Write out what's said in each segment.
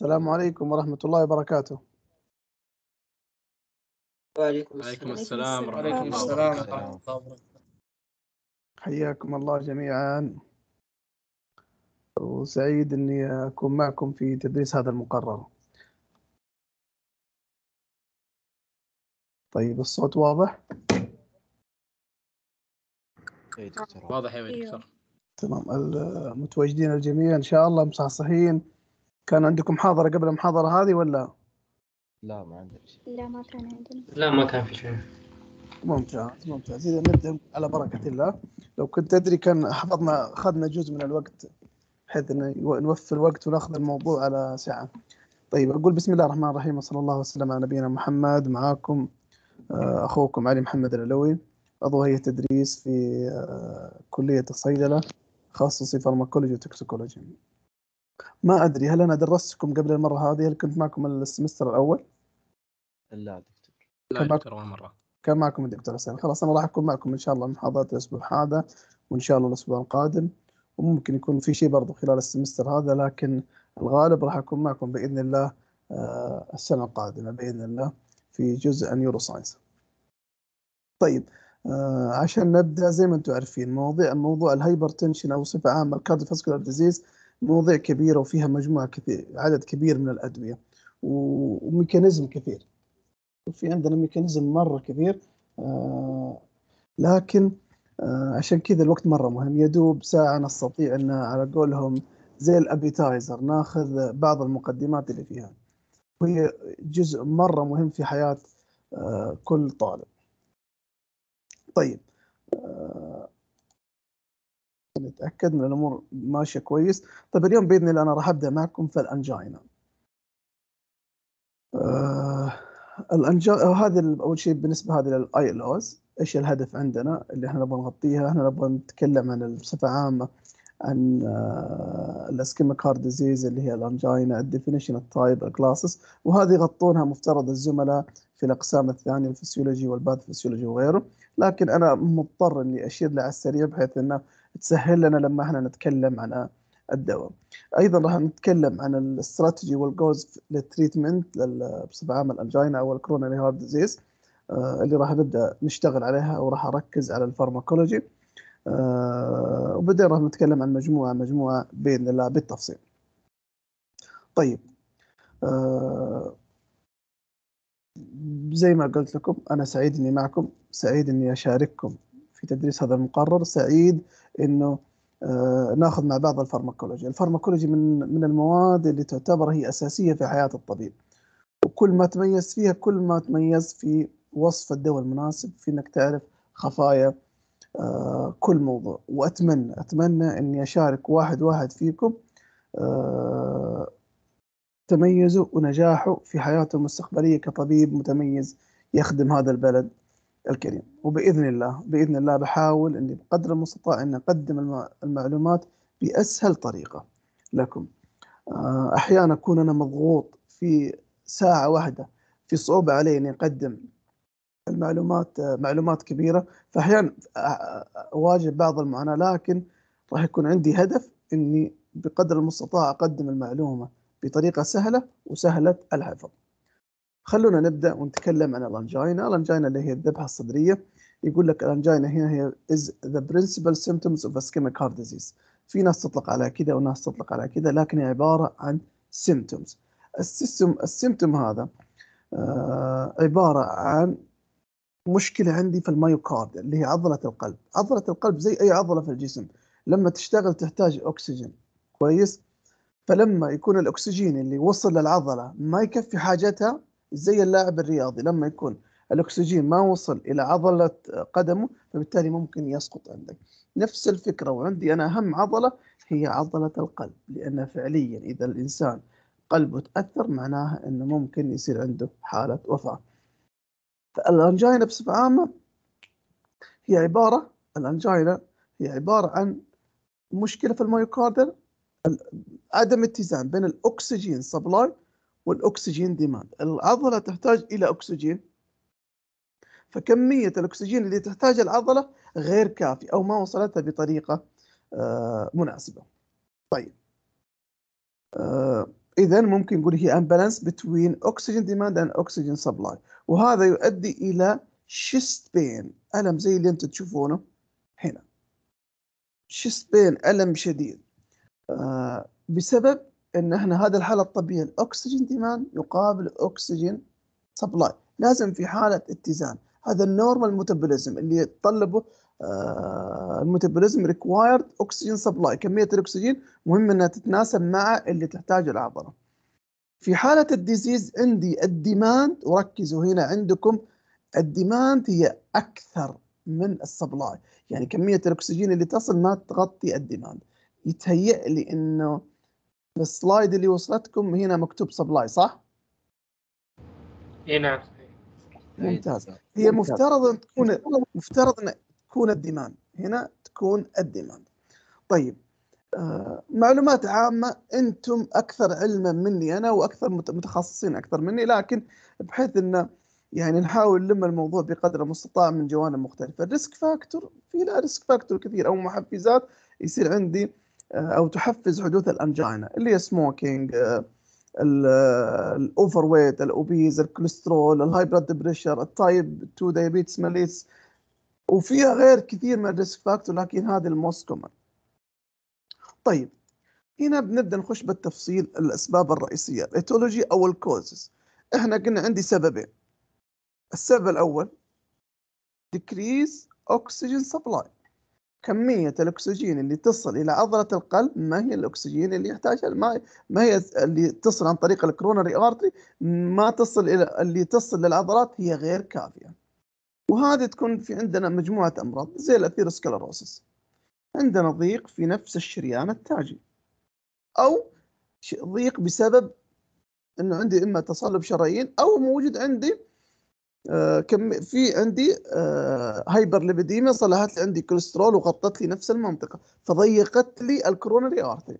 السلام عليكم ورحمة الله وبركاته وعليكم السلام, السلام وعليكم السلام ورحمة الله وبركاته حياكم الله جميعا وسعيد أني أكون معكم في تدريس هذا المقرر طيب الصوت واضح؟ إيه، واضح يا دكتور تمام المتواجدين الجميع إن شاء الله مصحصحين كان عندكم محاضرة قبل المحاضرة هذه ولا؟ لا ما عندنا لا ما كان عندنا لا ما كان في شيء ممتاز ممتاز اذا نبدا على بركه الله لو كنت ادري كان حفظنا اخذنا جزء من الوقت بحيث ان نوفر الوقت وناخذ الموضوع على ساعه طيب اقول بسم الله الرحمن الرحيم وصلى الله وسلم على نبينا محمد معاكم آه، اخوكم علي محمد العلوي عضو هيئه تدريس في آه، كليه الصيدله تخصصي فارماكولوجي وتوكسيكولوجي ما أدري هل أنا درستكم قبل المرة هذه هل كنت معكم السمستر الأول؟ لا دكتور لا دكتور أول مرة كان معكم الدكتور حسين خلاص أنا راح أكون معكم إن شاء الله محاضرات الأسبوع هذا وإن شاء الله الأسبوع القادم وممكن يكون في شيء برضه خلال السمستر هذا لكن الغالب راح أكون معكم بإذن الله آه، السنة القادمة بإذن الله في جزء نيورو ساينس طيب آه، عشان نبدا زي ما انتم عارفين مواضيع موضوع الهايبرتنشن او بصفه عامه الكارديوفاسكولار ديزيز مواضيع كبيره وفيها مجموعه كثير عدد كبير من الادويه وميكانيزم كثير في عندنا ميكانيزم مره كبير آه، لكن آه، عشان كذا الوقت مره مهم يدوب ساعه نستطيع ان على قولهم زي الابيتايزر ناخذ بعض المقدمات اللي فيها وهي جزء مره مهم في حياه آه، كل طالب طيب نتاكد من الامور ماشيه كويس طيب اليوم باذن الله انا راح ابدا معكم في الانجينا آه الانجينا هذه اول شيء بالنسبه هذه للاي ال اوز ايش الهدف عندنا اللي احنا نبغى نغطيها احنا نبغى نتكلم عن بصفه عامه عن الاسكيميك هارد ديزيز اللي هي الانجينا الديفينيشن التايب الكلاسز وهذه يغطونها مفترض الزملاء في الاقسام الثانيه الفسيولوجي والباث فسيولوجي وغيره لكن انا مضطر اني اشير له على السريع بحيث انه تسهل لنا لما احنا نتكلم عن الدواء ايضا راح نتكلم عن الاستراتيجي والجوز للتريتمنت بصفه عامه الانجينا او الكرونري هارد ديزيز اللي راح نبدا نشتغل عليها وراح اركز على الفارماكولوجي آه، وبعدين راح نتكلم عن مجموعه مجموعه باذن الله بالتفصيل. طيب آه، زي ما قلت لكم انا سعيد اني معكم، سعيد اني اشارككم في تدريس هذا المقرر سعيد انه آه، ناخذ مع بعض الفارماكولوجي الفارماكولوجي من من المواد اللي تعتبر هي اساسيه في حياه الطبيب وكل ما تميزت فيها كل ما تميزت في وصف الدواء المناسب في انك تعرف خفايا آه، كل موضوع واتمنى اتمنى اني اشارك واحد واحد فيكم آه، تميزه ونجاحه في حياته المستقبليه كطبيب متميز يخدم هذا البلد الكريم وباذن الله باذن الله بحاول اني بقدر المستطاع ان اقدم المعلومات باسهل طريقه لكم آه، احيانا اكون انا مضغوط في ساعه واحده في صعوبه علي اني اقدم المعلومات آه، معلومات كبيره فاحيانا آه، اواجه بعض المعاناه لكن راح يكون عندي هدف اني بقدر المستطاع اقدم المعلومه بطريقه سهله وسهله الحفظ خلونا نبدا ونتكلم عن الانجينا، الانجينا اللي هي الذبحه الصدريه يقول لك الانجينا هنا هي از ذا principal سيمبتومز اوف اسكيميك heart disease. في ناس تطلق على كذا وناس تطلق على كذا لكن هي عباره عن سيمبتومز السيستم السيمتوم هذا آه، عباره عن مشكله عندي في المايوكارد اللي هي عضله القلب، عضله القلب زي اي عضله في الجسم لما تشتغل تحتاج اكسجين كويس؟ فلما يكون الاكسجين اللي وصل للعضله ما يكفي حاجتها زي اللاعب الرياضي لما يكون الاكسجين ما وصل الى عضله قدمه فبالتالي ممكن يسقط عندك نفس الفكره وعندي انا اهم عضله هي عضله القلب لان فعليا اذا الانسان قلبه تاثر معناها انه ممكن يصير عنده حاله وفاه فالانجاينا بصفه عامه هي عباره الانجينا هي عباره عن مشكله في الميوكاردر عدم اتزان بين الاكسجين سبلاي والاكسجين ديماند العضله تحتاج الى اكسجين فكميه الاكسجين اللي تحتاجها العضله غير كافي او ما وصلتها بطريقه آه، مناسبه طيب آه، اذا ممكن نقول هي امبالانس بتوين اوكسجين ديماند اند اوكسجين سبلاي وهذا يؤدي الى شيست بين الم زي اللي انتم تشوفونه هنا شيست بين الم شديد آه، بسبب ان احنا هذه الحاله الطبيعيه الاكسجين ديمان يقابل اكسجين سبلاي لازم في حاله اتزان هذا النورمال ميتابوليزم اللي يتطلبه آه، الميتابوليزم ريكوايرد اكسجين سبلاي كميه الاكسجين مهم انها تتناسب مع اللي تحتاجه العضله في حاله الديزيز عندي الديماند وركزوا هنا عندكم الديماند هي اكثر من السبلاي يعني كميه الاكسجين اللي تصل ما تغطي الديماند يتهيأ لي انه السلايد اللي وصلتكم هنا مكتوب سبلاي صح؟ اي نعم ممتاز هي مفترض ان تكون مفترض ان تكون الديماند هنا تكون الديماند طيب آه معلومات عامة أنتم أكثر علما مني أنا وأكثر متخصصين أكثر مني لكن بحيث أن يعني نحاول نلم الموضوع بقدر المستطاع من جوانب مختلفة الريسك فاكتور في لا ريسك فاكتور كثير أو محفزات يصير عندي او تحفز حدوث الانجينا اللي هي سموكينج الاوفر ويت الاوبيز الكوليسترول الهاي بلاد بريشر التايب 2 دايابيتس ماليس وفيها غير كثير من الريسك فاكتور لكن هذه الموست كومن طيب هنا بنبدا نخش بالتفصيل الاسباب الرئيسيه الايتولوجي او الكوزز احنا قلنا عندي سببين السبب الاول decrease oxygen supply كميه الاكسجين اللي تصل الى عضله القلب ما هي الاكسجين اللي يحتاجها ما ما هي اللي تصل عن طريق الكرونري ارتري ما تصل الى اللي تصل للعضلات هي غير كافيه وهذه تكون في عندنا مجموعه امراض زي الاثيروسكلروسس عندنا ضيق في نفس الشريان التاجي او ضيق بسبب انه عندي اما تصلب شرايين او موجود عندي آه، كم في عندي آه، هايبر ليبيديميا صلحت لي عندي كوليسترول وغطت لي نفس المنطقه فضيقت لي الكورونري ارتري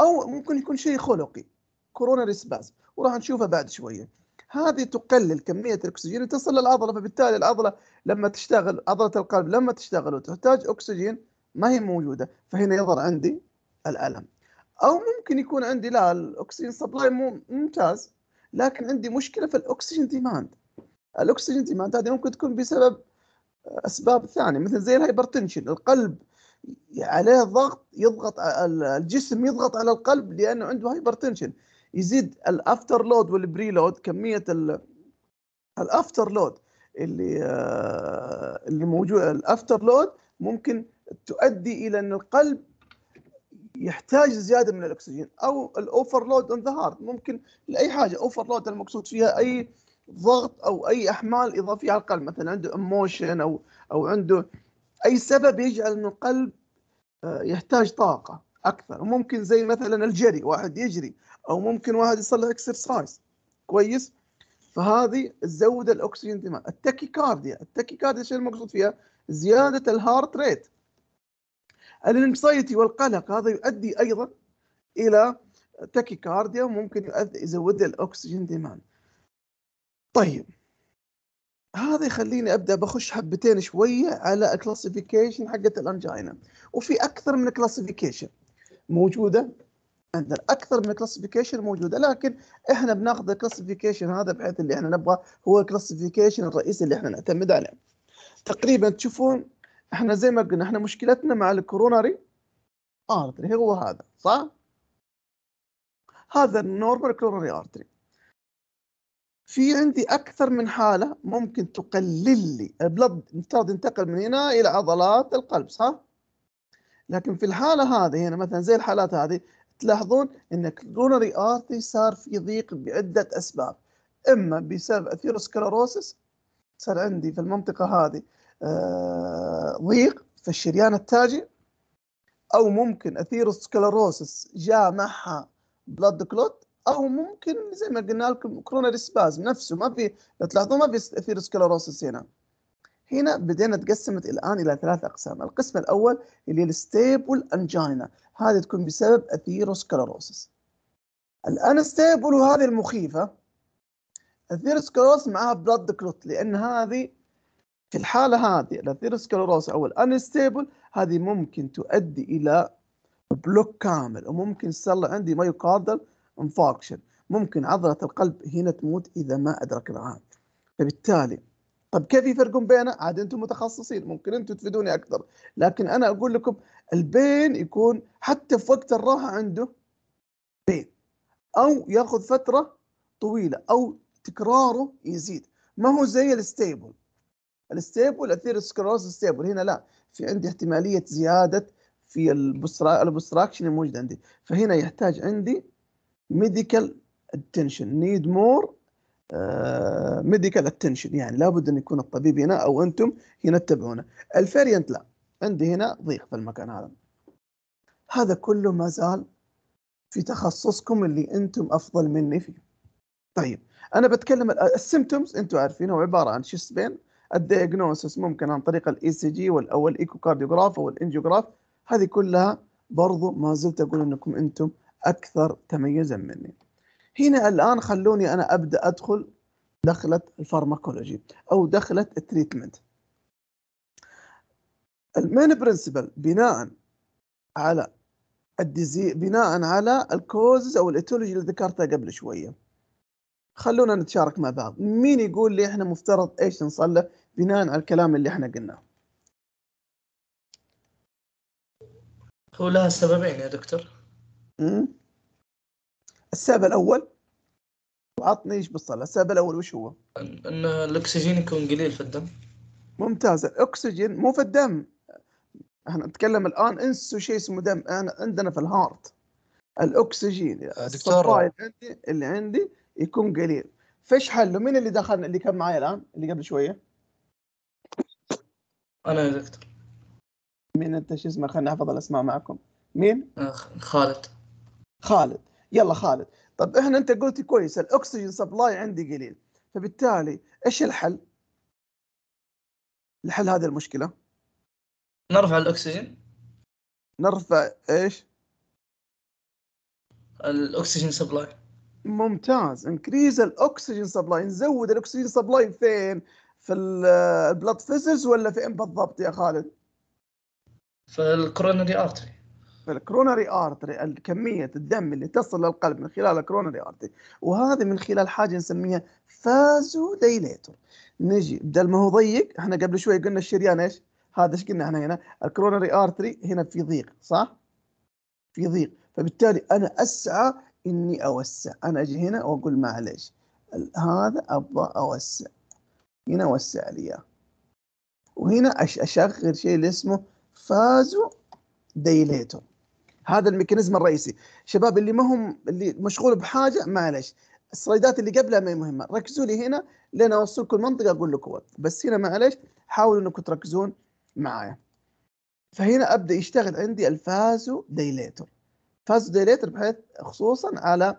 او ممكن يكون شيء خلقي كورونري سباز وراح نشوفه بعد شويه هذه تقلل كميه الاكسجين تصل للعضله فبالتالي العضله لما تشتغل عضله القلب لما تشتغل وتحتاج اكسجين ما هي موجوده فهنا يظهر عندي الالم او ممكن يكون عندي لا الاكسجين سبلاي ممتاز لكن عندي مشكله في الاكسجين ديماند الاكسجين ديماند هذه ممكن تكون بسبب اسباب ثانيه مثل زي الهايبرتنشن القلب عليه ضغط يضغط الجسم يضغط على القلب لانه عنده هايبرتنشن يزيد الافتر لود والبري لود كميه الافتر لود اللي آه، اللي موجود الافتر لود ممكن تؤدي الى ان القلب يحتاج زياده من الاكسجين او الاوفر لود اون ذا هارت ممكن لاي حاجه اوفر لود المقصود فيها اي ضغط او اي احمال اضافيه على القلب مثلا عنده اموشن او او عنده اي سبب يجعل ان القلب آه، يحتاج طاقه اكثر ممكن زي مثلا الجري واحد يجري او ممكن واحد يصلي اكسرسايز كويس فهذه تزود الاكسجين كارديا التكيكارديا التكيكارديا شو المقصود فيها زياده الهارت ريت الانكسايتي والقلق هذا يؤدي ايضا الى تكيكارديا وممكن يزود الاكسجين ديماند طيب هذا يخليني ابدا بخش حبتين شويه على الكلاسيفيكيشن حقه الانجينا وفي اكثر من كلاسيفيكيشن موجوده عندنا اكثر من كلاسيفيكيشن موجوده لكن احنا بناخذ الكلاسيفيكيشن هذا بحيث اللي احنا نبغى هو الكلاسيفيكيشن الرئيسي اللي احنا نعتمد عليه تقريبا تشوفون احنا زي ما قلنا احنا مشكلتنا مع الكوروناري ارتري هو هذا صح هذا النورمال كوروناري ارتري في عندي اكثر من حاله ممكن تقلل لي البلد المفترض ينتقل من هنا الى عضلات القلب صح؟ لكن في الحاله هذه هنا يعني مثلا زي الحالات هذه تلاحظون ان الكورونري ارتي صار في ضيق بعده اسباب اما بسبب اثيروسكلروسس صار عندي في المنطقه هذه آه، ضيق في الشريان التاجي او ممكن اثيروسكلروسس جاء معها بلاد كلوت او ممكن زي ما قلنا لكم كرونري سبازم نفسه ما في لو تلاحظون ما في ثيروسكلروسس هنا هنا بدينا تقسمت الان الى ثلاث اقسام القسم الاول اللي هي الستيبل انجينا هذه تكون بسبب الان ستيبل وهذه المخيفه الثيروسكلروس معاها بلاد كلوت لان هذه في الحاله هذه الاثيروسكلروس او الانستيبل هذه ممكن تؤدي الى بلوك كامل وممكن يصير عندي مايوكاردل انفاركشن ممكن عضلة القلب هنا تموت إذا ما أدرك أدركناها فبالتالي طب كيف يفرقون بينه؟ عاد انتم متخصصين ممكن انتم تفيدوني اكثر، لكن انا اقول لكم البين يكون حتى في وقت الراحه عنده بين او ياخذ فتره طويله او تكراره يزيد، ما هو زي الستيبل. الستيبل أثير السكروز ستيبل هنا لا، في عندي احتماليه زياده في البستراكشن الموجود عندي، فهنا يحتاج عندي medical attention need more ميديكال uh, اتنشن يعني لابد ان يكون الطبيب هنا او انتم هنا تتبعونه الفيرينت لا عندي هنا ضيق في المكان هذا هذا كله ما زال في تخصصكم اللي انتم افضل مني فيه طيب انا بتكلم السيمتومز انتم عارفينه عباره عن شو بين الدياجنوسس ممكن عن طريق الاي سي e جي والاول ايكوكارديوغراف والانجيوغراف هذه كلها برضو ما زلت اقول انكم انتم أكثر تميزا مني هنا الآن خلوني أنا أبدأ أدخل دخلة الفارماكولوجي أو دخلة التريتمنت المين برنسبل بناء على الديزي بناء على الكوزز او الايتولوجي اللي ذكرتها قبل شويه خلونا نتشارك مع بعض مين يقول لي احنا مفترض ايش نصلح بناء على الكلام اللي احنا قلناه هو لها سببين يا دكتور امم السبب الاول وعطني ايش بالصلاه السبب الاول وش هو؟ ان الاكسجين يكون قليل في الدم ممتاز الاكسجين مو في الدم احنا نتكلم الان انسوا شيء اسمه دم انا عندنا في الهارت الاكسجين آه، دكتور عندي اللي عندي يكون قليل فش حله مين اللي دخل اللي كان معي الان اللي قبل شويه انا يا دكتور مين انت شو اسمه خلينا احفظ الاسماء معكم مين آه، خالد خالد يلا خالد طب احنا انت قلت كويس الاكسجين سبلاي عندي قليل فبالتالي ايش الحل؟ لحل هذه المشكله نرفع الاكسجين نرفع ايش؟ الاكسجين سبلاي ممتاز انكريز الاكسجين سبلاي نزود الاكسجين سبلاي فين؟ في البلاد فيزز ولا فين بالضبط يا خالد؟ في الكورونري ارتري فالكرونري ارتري كميه الدم اللي تصل للقلب من خلال الكرونري ارتري وهذا من خلال حاجه نسميها فازو ديليتر نجي بدل ما هو ضيق احنا قبل شوي قلنا الشريان ايش؟ هذا ايش قلنا احنا هنا؟ الكرونري ارتري هنا في ضيق صح؟ في ضيق فبالتالي انا اسعى اني اوسع انا اجي هنا واقول معليش هذا ابغى اوسع هنا وسع لي اياه وهنا اشغل شيء اللي اسمه فازو ديليتر هذا الميكانيزم الرئيسي شباب اللي ما هم اللي مشغول بحاجه معلش السلايدات اللي قبلها ما هي مهمه ركزوا لي هنا لين اوصل كل المنطقه اقول لكم وقف بس هنا معلش حاولوا انكم تركزون معايا فهنا ابدا يشتغل عندي الفازو ديليتر فازو ديليتر بحيث خصوصا على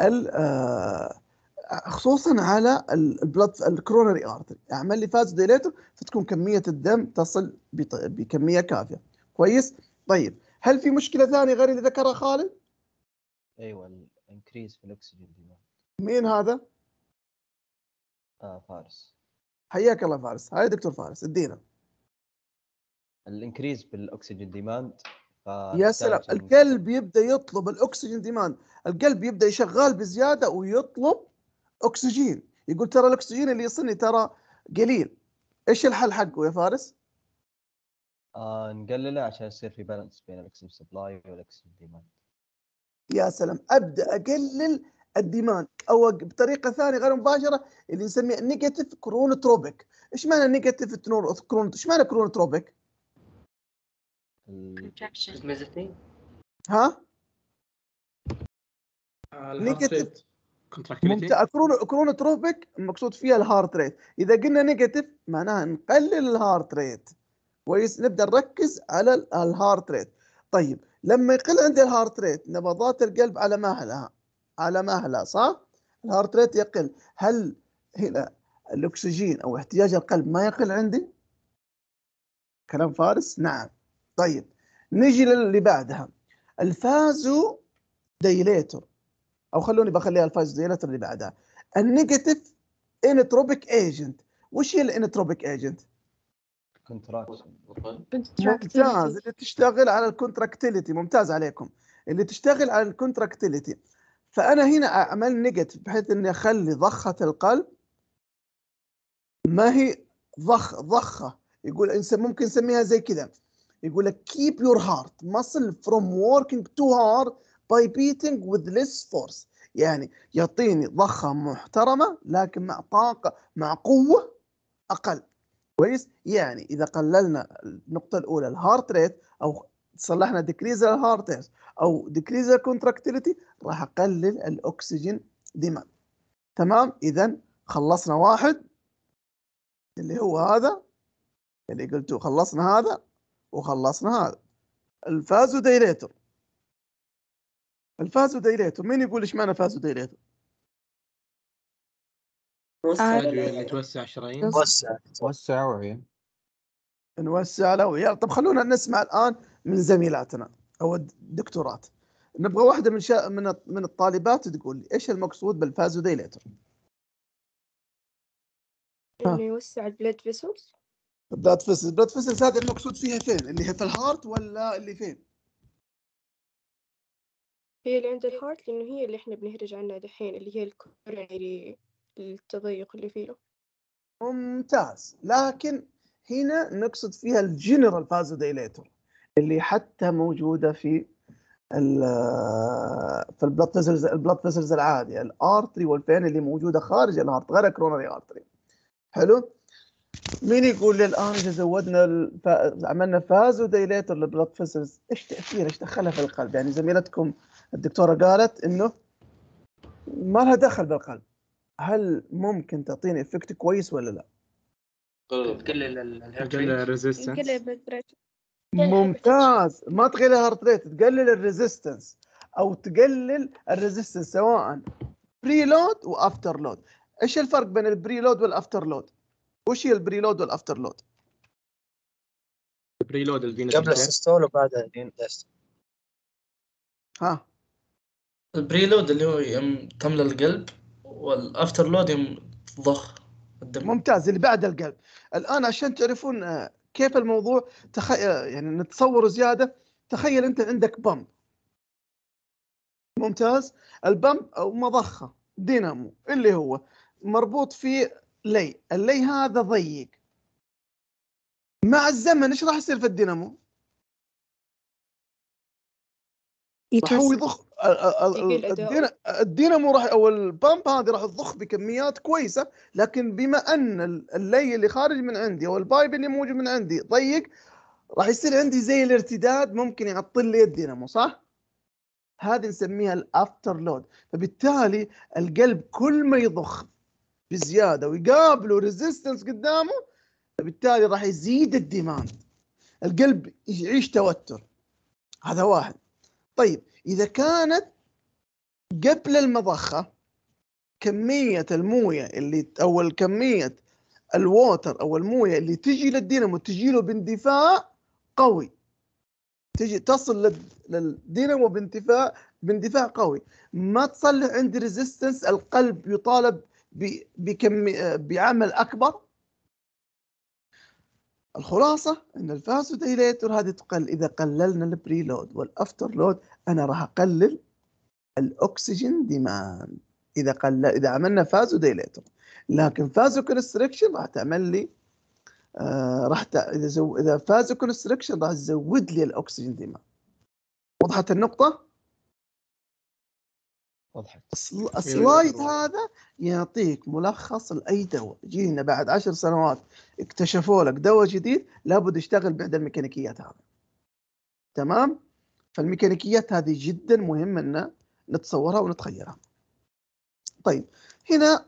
ال آه، خصوصا على البلد الكرونري ارتري اعمل لي فازو ديليتر فتكون كميه الدم تصل بكميه كافيه كويس طيب هل في مشكله ثانيه غير اللي ذكرها خالد؟ ايوه الانكريز في الاكسجين ديماند مين هذا؟ آه فارس حياك الله فارس هاي دكتور فارس ادينا الانكريز بالاكسجين ديماند يا سلام القلب يبدا يطلب الاكسجين ديماند القلب يبدا يشغال بزياده ويطلب اكسجين يقول ترى الاكسجين اللي يصلني ترى قليل ايش الحل حقه يا فارس آه نقلله عشان يصير في بالانس بين الاكسب سبلاي والاكسب ديماند يا سلام ابدا اقلل الديماند او بطريقه ثانيه غير مباشره اللي نسميها نيجاتيف تروبيك ايش معنى نيجاتيف كرون ايش معنى تروبيك ها نيجاتيف كرون تروبيك المقصود فيها الهارت ريت اذا قلنا نيجاتيف معناها نقلل الهارت ريت كويس نبدا نركز على الهارت ريت طيب لما يقل عندي الهارت ريت نبضات القلب على مهلها على مهلها صح الهارت ريت يقل هل هنا الاكسجين او احتياج القلب ما يقل عندي كلام فارس نعم طيب نجي للي بعدها الفازو ديليتر او خلوني بخليها الفازو ديليتر اللي بعدها النيجاتيف انتروبيك ايجنت وش هي الانتروبيك ايجنت ممتاز اللي تشتغل على الكونتراكتيليتي ممتاز عليكم اللي تشتغل على الكونتراكتيليتي فانا هنا اعمل نيجاتيف بحيث اني اخلي ضخه القلب ما هي ضخ ضخه يقول ممكن نسميها زي كذا يقول لك keep your heart muscle from working too hard by beating with less force يعني يعطيني ضخه محترمه لكن مع طاقه مع قوه اقل كويس يعني اذا قللنا النقطه الاولى الهارت ريت او صلحنا ديكريز الهارت ريت او ديكريز الكونتراكتيليتي راح اقلل الاكسجين ديماند تمام اذا خلصنا واحد اللي هو هذا اللي قلته خلصنا هذا وخلصنا هذا الفازو دايليتر الفازو دايليتر مين يقول ايش معنى فازو دايليتر وسع آه، اللي توسع شرايين وسع وسع نوسع له وعيا طب خلونا نسمع الان من زميلاتنا او الدكتورات نبغى واحده من شا... من من الطالبات تقول لي ايش المقصود بالفازو ديليتر؟ انه يوسع البلاد فيسلز البلاد فيسلز البلاد فيسلز هذه المقصود فيها فين؟ اللي هي في الهارت ولا اللي فين؟ هي اللي عند الهارت لانه هي اللي احنا بنهرج عنها دحين اللي هي الكورونري التضيق اللي فيه ممتاز لكن هنا نقصد فيها الجنرال فازوديليتر اللي حتى موجوده في في البلط فيسلز البلط فيسلز العاديه الارتري والفين اللي موجوده خارج الارت غير الكرونري ارتري حلو مين يقول لي الان اذا زودنا الف... عملنا فازو ديليتر للبلاد فيسلز ايش تاثير ايش دخلها في القلب يعني زميلتكم الدكتوره قالت انه ما لها دخل بالقلب هل ممكن تعطيني افكت كويس ولا لا؟ تقلل الريزستنس ممتاز ما تقلل الهارت ريت تقلل الريزيستنس او تقلل الريزيستنس سواء بري لود وافتر لود ايش الفرق بين البري لود والافتر لود؟ وش هي البري لود والافتر لود؟ البري لود قبل السيستول وبعد ها البري لود اللي هو يوم تملى القلب والافتر لود ضخ الدم. ممتاز اللي بعد القلب الان عشان تعرفون آه، كيف الموضوع تخ... آه، يعني نتصور زياده تخيل انت عندك بمب ممتاز البمب او مضخه دينامو اللي هو مربوط في لي اللي هذا ضيق مع الزمن ايش راح يصير في الدينامو؟ راح هو يضخ الدينامو راح او البامب هذه راح تضخ بكميات كويسه لكن بما ان اللي اللي خارج من عندي او البايب اللي موجود من عندي ضيق راح يصير عندي زي الارتداد ممكن يعطل لي الدينامو صح؟ هذه نسميها الافتر لود فبالتالي القلب كل ما يضخ بزياده ويقابله ريزيستنس قدامه فبالتالي راح يزيد الديماند القلب يعيش توتر هذا واحد طيب اذا كانت قبل المضخه كميه المويه اللي او الكميه الووتر او المويه اللي تجي للدينامو تجي له باندفاع قوي تجي تصل للدينامو باندفاع باندفاع قوي ما تصلح عندي ريزيستنس القلب يطالب بكم بعمل اكبر الخلاصة أن الفاسوديليتور هذه تقل إذا قللنا البريلود والأفتر لود أنا راح أقلل الأكسجين ديماند إذا قل إذا عملنا فازوديليتور لكن فازو كونستركشن راح تعمل لي آه راح ت... إذا زو... إذا فازو كونستركشن راح تزود لي الأكسجين ديماند وضحت النقطة؟ اضحك إيه، إيه، السلايد إيه، هذا يعطيك ملخص لاي دواء جينا بعد عشر سنوات اكتشفوا لك دواء جديد لابد يشتغل بعد الميكانيكيات هذا تمام فالميكانيكيات هذه جدا مهم ان نتصورها ونتخيلها طيب هنا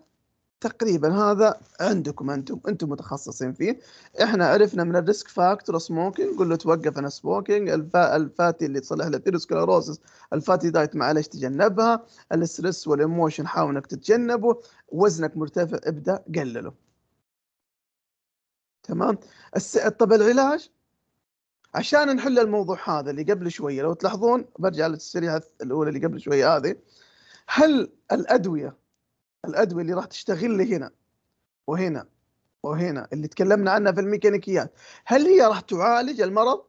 تقريبا هذا عندكم انتم انتم متخصصين فيه احنا عرفنا من الريسك فاكتور سموكينج قول له توقف عن سموكينج الف... الفاتي اللي تصلح للثيروسكلروسس الفاتي دايت معلش تجنبها الستريس والايموشن حاول انك تتجنبه وزنك مرتفع ابدا قلله تمام الس... طب العلاج عشان نحل الموضوع هذا اللي قبل شويه لو تلاحظون برجع للشريحه الاولى اللي قبل شويه هذه هل الادويه الادويه اللي راح تشتغل لي هنا وهنا وهنا اللي تكلمنا عنها في الميكانيكيات هل هي راح تعالج المرض؟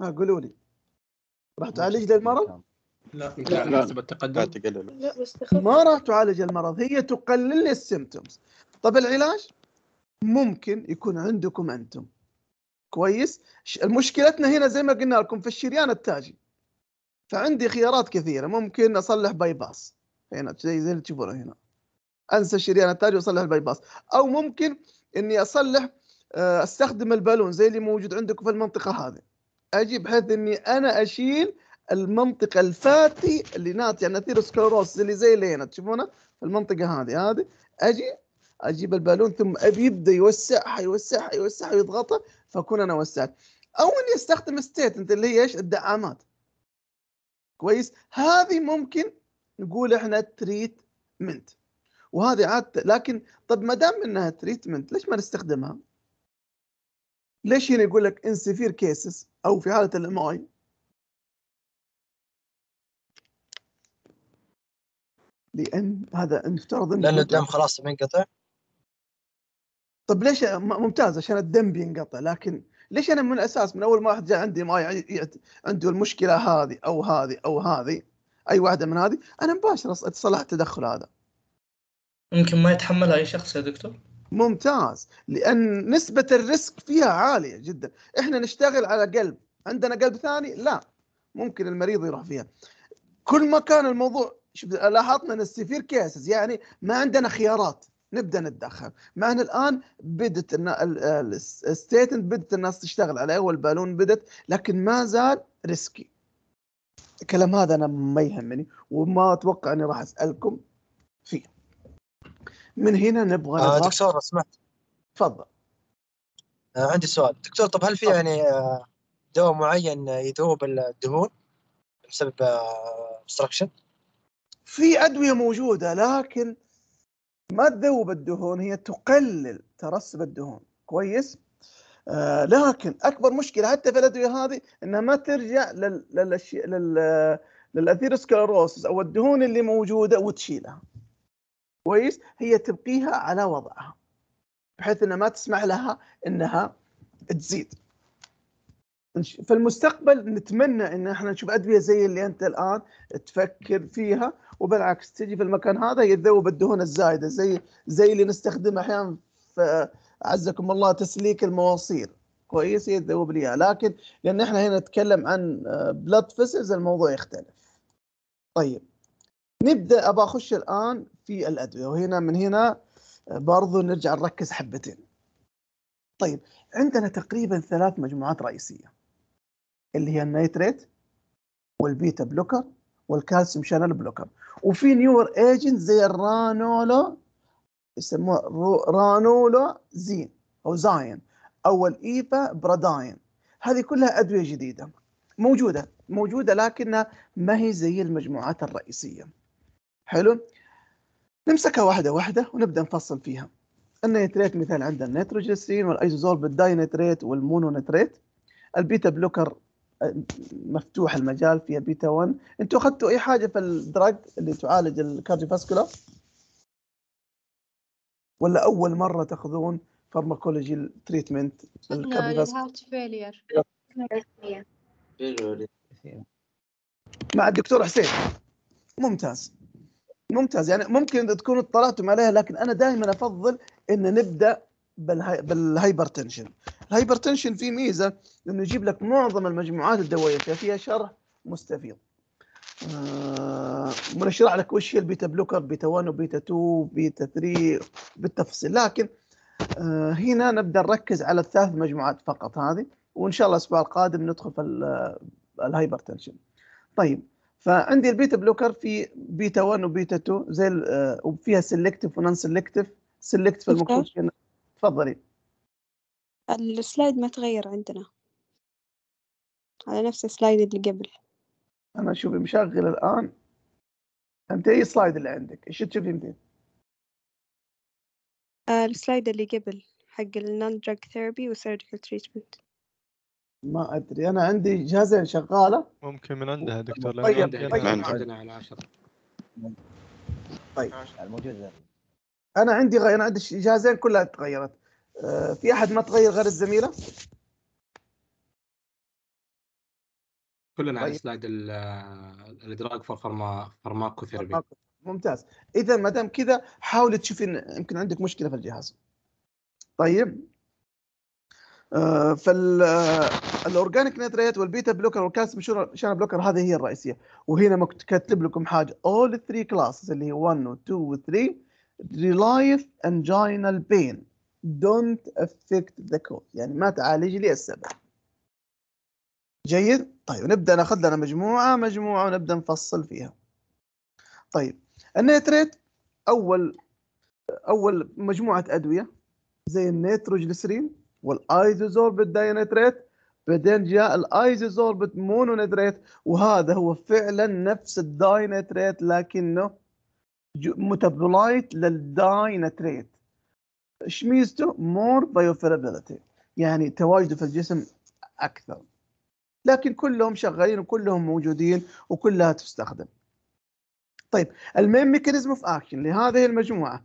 ها قولوا لي راح تعالج لي المرض؟ لا لا لا حسب التقدم لا بس ما راح تعالج المرض هي تقلل لي السيمتومز طب العلاج ممكن يكون عندكم انتم كويس مشكلتنا هنا زي ما قلنا لكم في الشريان التاجي فعندي خيارات كثيره ممكن اصلح باي باس هنا زي زي اللي تشوفونه هنا انسى شريان التاج واصلح الباي باس او ممكن اني اصلح آه، استخدم البالون زي اللي موجود عندكم في المنطقه هذه اجي بحيث اني انا اشيل المنطقه الفاتي اللي ناتجه عن اثيروسكلروس اللي زي اللي هنا تشوفونه في المنطقه هذه هذه اجي اجيب البالون ثم ابي يبدا يوسعها يوسعها يوسعها ويضغطها فاكون انا وسعت او اني استخدم ستيتنت اللي هي ايش الدعامات كويس هذه ممكن نقول احنا تريتمنت وهذه عاده لكن طب ما دام انها تريتمنت ليش ما نستخدمها؟ ليش هنا يقول لك ان سيفير كيسز او في حاله الام اي لان هذا المفترض انه لان الدم خلاص بينقطع طب ليش ممتاز عشان الدم بينقطع لكن ليش انا من الاساس من اول ما واحد جاء عندي ما عنده المشكله هذه او هذه او هذه اي واحده من هذه انا مباشره اتصل التدخل هذا ممكن ما يتحملها اي شخص يا دكتور ممتاز لان نسبه الريسك فيها عاليه جدا احنا نشتغل على قلب عندنا قلب ثاني لا ممكن المريض يروح فيها كل ما كان الموضوع شوف لاحظنا ان السيفير كيسز يعني ما عندنا خيارات نبدا نتدخل مع ان الان بدت الستيتمنت بدت الناس تشتغل عليه والبالون بدت لكن ما زال ريسكي الكلام هذا انا ما يهمني وما اتوقع اني راح اسالكم فيه من هنا نبغى آه دكتور سمعت تفضل آه عندي سؤال دكتور طب هل في يعني آه، دواء معين يذوب الدهون بسبب ابستراكشن؟ آه، في ادويه موجوده لكن ما تذوب الدهون هي تقلل ترسب الدهون كويس آه لكن اكبر مشكله حتى في الادويه هذه انها ما ترجع للاشياء لل للاثيروسكلروسس او الدهون اللي موجوده وتشيلها كويس هي تبقيها على وضعها بحيث انها ما تسمح لها انها تزيد في المستقبل نتمنى ان احنا نشوف ادويه زي اللي انت الان تفكر فيها وبالعكس تجي في المكان هذا يذوب الدهون الزايده زي زي اللي نستخدمه احيانا عزكم الله تسليك المواصير كويس يذوب لي لكن لان احنا هنا نتكلم عن بلاد آه، فيسلز الموضوع يختلف طيب نبدا ابى اخش الان في الادويه وهنا من هنا آه، برضو نرجع نركز حبتين طيب عندنا تقريبا ثلاث مجموعات رئيسيه اللي هي النيتريت والبيتا بلوكر والكالسيوم شانل بلوكر وفي نيور ايجنت زي الرانولو يسموه رانولو زين او زاين او الايبا براداين هذه كلها ادويه جديده موجوده موجوده لكنها ما هي زي المجموعات الرئيسيه حلو نمسكها واحده واحده ونبدا نفصل فيها النيتريت مثال عندنا النيتروجليسرين والايزوزول بالداينيتريت والمونونيتريت البيتا بلوكر مفتوح المجال فيها بيتا 1 انتوا اخذتوا اي حاجه في الدراج اللي تعالج الكارديوفاسكولار ولا اول مره تاخذون فارماكولوجي تريتمنت مع الدكتور حسين ممتاز ممتاز يعني ممكن تكونوا اطلعتم عليها لكن انا دائما افضل ان نبدا بالهايبرتنشن الهايبرتنشن فيه ميزه انه يجيب لك معظم المجموعات الدوائيه فيها شرح مستفيض آه... اشرح لك وش هي البيتا بلوكر بيتا 1 وبيتا 2 وبيتا 3 بالتفصيل لكن آه هنا نبدا نركز على الثلاث مجموعات فقط هذه وان شاء الله الاسبوع القادم ندخل في الهايبرتنشن طيب فعندي البيتا بلوكر في بيتا 1 وبيتا 2 زي آه، وفيها سيلكتيف ونون سيلكتيف سيلكتيف المفروض تفضلي السلايد ما تغير عندنا على نفس السلايد اللي قبل انا شوفي مشغل الان انت اي سلايد اللي عندك ايش تشوفي انت آه، السلايد اللي قبل حق النون دراج ثيرابي وسيرجيكال تريتمنت ما ادري انا عندي جهازين شغاله ممكن من عندها دكتور طيب طيب عندنا على 10 طيب, طيب. الموجود انا عندي غير انا عندي جهازين كلها تغيرت آه، في احد ما تغير غير الزميله كلنا على طيب. سلايد الادراك فارماكو ثيرابي ممتاز اذا ما دام كذا حاول تشوف ان يمكن عندك مشكله في الجهاز طيب آه فالاورجانيك آه، نيتريت والبيتا بلوكر والكالسيوم بلوكر هذه هي الرئيسيه وهنا كاتب لكم حاجه اول 3 كلاسز اللي هي 1 و 2 و 3 relief anginal pain don't affect the cause يعني ما تعالج لي السبب جيد طيب نبدا ناخذ لنا مجموعه مجموعه ونبدا نفصل فيها طيب النيتريت اول اول مجموعه ادويه زي النيتروجليسرين والايزوزورب الداينيتريت بعدين جاء الايزوزورب مونونيتريت وهذا هو فعلا نفس الداينيتريت لكنه متابولايت للداينتريت ايش ميزته؟ مور بايوفيرابيلتي يعني تواجده في الجسم اكثر لكن كلهم شغالين وكلهم موجودين وكلها تستخدم طيب المين ميكانيزم اوف اكشن لهذه المجموعه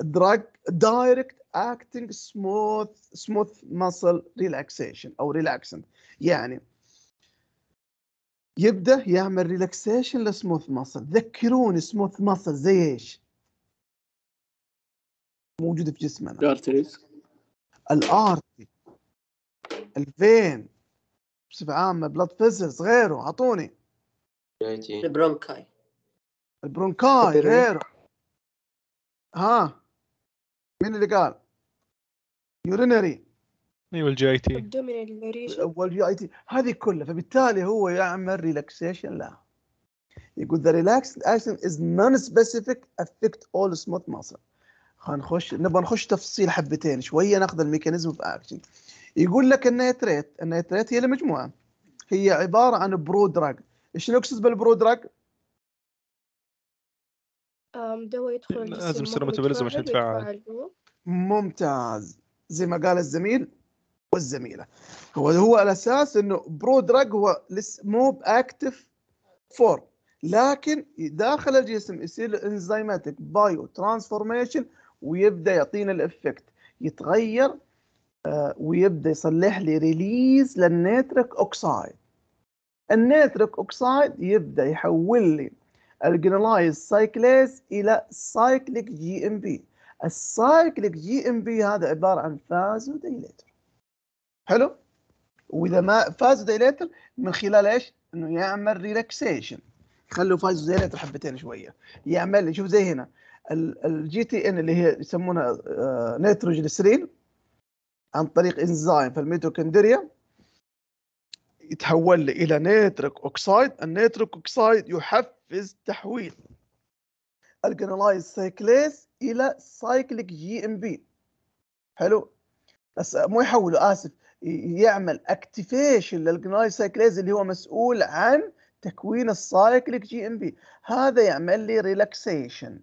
دراج دايركت اكتنج سموث سموث ماسل ريلاكسيشن او ريلاكسنت يعني يبدا يعمل ريلاكسيشن لسموث ماسل ذكروني سموث ماسل زي ايش موجوده في جسمنا الارتريز الارتي الفين بصفه عامه بلاد فيسلز غيره اعطوني البرونكاي البرونكاي غيره ها مين اللي قال يورينري ايوه الجي اي تي والجي اي تي هذه كلها فبالتالي هو يعمل ريلاكسيشن لا يقول ذا ريلاكس اكشن از نون سبيسيفيك افكت اول سموث ماسل هنخش نبغى نخش تفصيل حبتين شويه ناخذ الميكانيزم في اكشن يقول لك النيتريت النيتريت هي المجموعه هي عباره عن برو دراج ايش نقصد بالبرو دراج؟ دواء يدخل لازم سيرمتابوليزم عشان يتفاعل ممتاز زي ما قال الزميل والزميله هو هو على اساس انه برو دراج هو لسه مو باكتف فور لكن داخل الجسم يصير انزيماتيك بايو ترانسفورميشن ويبدا يعطينا الافكت يتغير آه، ويبدا يصلح لي ريليز للنيتريك اوكسايد النيتريك اوكسايد يبدا يحول لي الجنلايز سايكليز الى سايكليك جي ام بي السايكليك جي ام بي هذا عباره عن ديليتر حلو واذا ما فاز دايليتر من خلال ايش؟ انه يعمل ريلاكسيشن خلوا فاز دايليتر حبتين شويه يعمل شوف زي هنا الجي تي ان اللي هي يسمونها نيتروجليسرين آه، عن طريق انزيم في الميتوكندريا يتحول لي الى نيتريك اوكسايد النيتريك اوكسايد يحفز تحويل الجنالايز سايكليز الى سايكليك جي ام بي حلو بس مو يحولوا اسف يعمل اكتيفيشن للجناي سايكليز اللي هو مسؤول عن تكوين السايكليك جي ام بي هذا يعمل لي ريلاكسيشن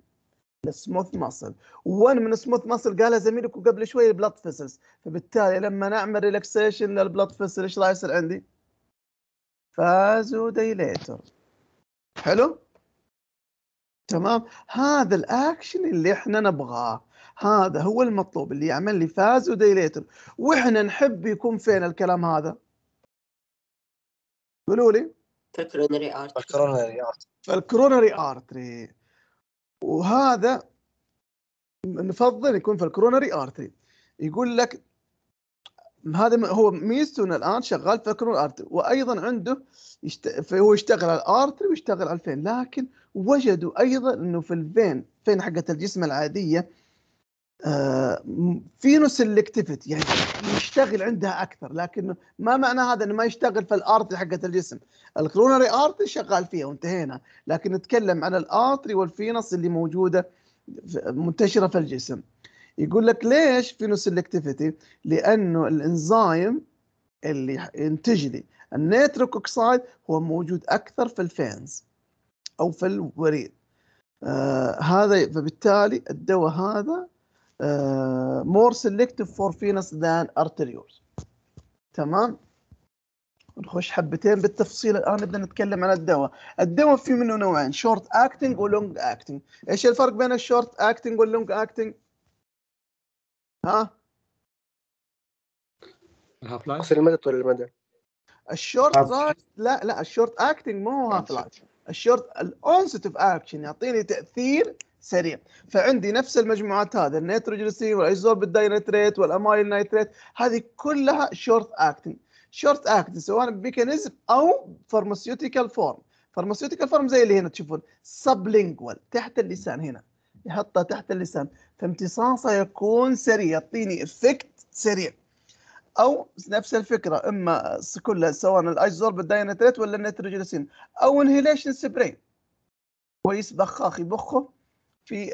للسموث ماسل وين من السموث ماسل قالها زميلك قبل شوي البلاد فيسلز فبالتالي لما نعمل ريلاكسيشن للبلاد فيسل ايش راح يصير عندي؟ فازو ديليتر حلو؟ تمام هذا الاكشن اللي احنا نبغاه هذا هو المطلوب اللي يعمل لي فاز وديليتر واحنا نحب يكون فين الكلام هذا قولوا لي فالكرونري ارتري ارتري وهذا نفضل يكون في الكرونري ارتري يقول لك هذا هو ميزته الان شغال في الكرونري ارتري وايضا عنده يشت... هو يشتغل على الارتري ويشتغل على الفين لكن وجدوا ايضا انه في الفين فين حقه الجسم العاديه آه، فينو سلكتيفيتي يعني يشتغل عندها اكثر لكن ما معنى هذا انه ما يشتغل في الارتري حقت الجسم الكروناري ارتري شغال فيها وانتهينا لكن نتكلم عن الارتري والفينس اللي موجوده منتشره في الجسم يقول لك ليش فينو سلكتيفيتي لانه الانزيم اللي ينتج لي النيتريك اوكسايد هو موجود اكثر في الفينز او في الوريد آه هذا فبالتالي الدواء هذا مور آه، more selective for venous than تمام نخش حبتين بالتفصيل الان نبدا نتكلم عن الدواء الدواء في منه نوعين شورت اكتنج ولونج اكتنج ايش الفرق بين الشورت اكتنج واللونج اكتنج ها الهاف لايف قصير المدى طول المدى الشورت لايف لا لا الشورت اكتنج مو هاف لايف الشورت الاونست اوف اكشن يعطيني تاثير سريع فعندي نفس المجموعات هذا النيتروجلسين والايزول بالداينيتريت والامايل نايتريت هذه كلها شورت اكتنج شورت اكتنج سواء بميكانيزم او فارماسيوتيكال فورم فارماسيوتيكال فورم زي اللي هنا تشوفون سبلينجوال تحت اللسان هنا يحطها تحت اللسان فامتصاصها يكون سريع يعطيني افكت سريع او نفس الفكره اما كلها سواء الايزول بالداينتريت ولا النيتروجلسين او انهيليشن سبراي كويس بخاخ يبخه في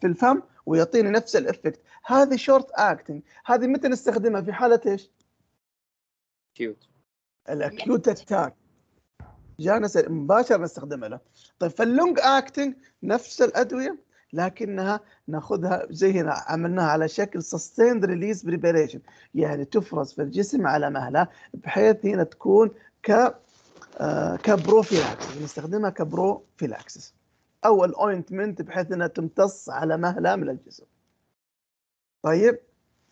في الفم ويعطيني نفس الافكت هذه شورت اكتنج هذه متى نستخدمها في حاله ايش؟ كيوت الاكيوت اتاك جانا مباشره نستخدمها له طيب فاللونج اكتنج نفس الادويه لكنها ناخذها زي هنا عملناها على شكل سستيند ريليز بريبريشن يعني تفرز في الجسم على مهله بحيث هنا تكون ك آه كبروفيلاكسس نستخدمها كبروفيلاكسس او الاوينتمنت بحيث انها تمتص على مهله من الجسم طيب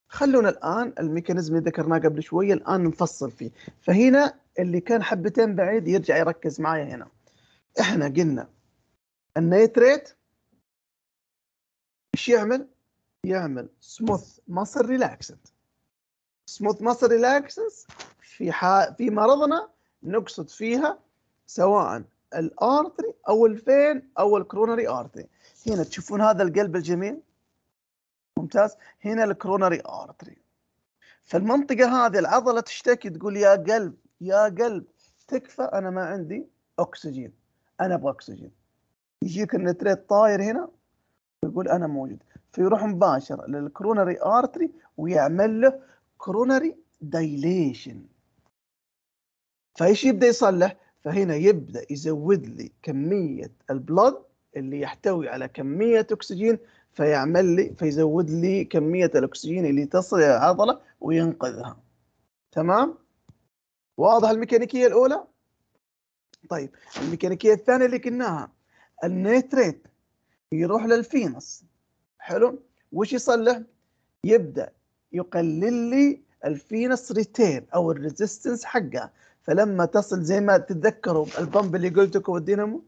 خلونا الان الميكانيزم اللي ذكرناه قبل شويه الان نفصل فيه فهنا اللي كان حبتين بعيد يرجع يركز معايا هنا احنا قلنا النيتريت ايش يعمل يعمل سموث ماسل ريلاكسنت سموث ماسل ريلاكسنس في ح... في مرضنا نقصد فيها سواء الارتري او الفين او الكرونري ارتري هنا تشوفون هذا القلب الجميل ممتاز هنا الكرونري ارتري فالمنطقه هذه العضله تشتكي تقول يا قلب يا قلب تكفى انا ما عندي اكسجين انا ابغى اكسجين يجيك النتريت طاير هنا ويقول انا موجود فيروح مباشر للكرونري ارتري ويعمل له كرونري دايليشن فايش يبدا يصلح؟ فهنا يبدا يزود لي كميه البلد اللي يحتوي على كميه اكسجين فيعمل لي فيزود لي كميه الاكسجين اللي تصل الى العضله وينقذها تمام واضح الميكانيكيه الاولى طيب الميكانيكيه الثانيه اللي قلناها النيتريت يروح للفينس حلو وش يصلح يبدا يقلل لي الفينس ريتيل او الريزيستنس حقه فلما تصل زي ما تتذكروا البمب اللي قلت لكم والدينامو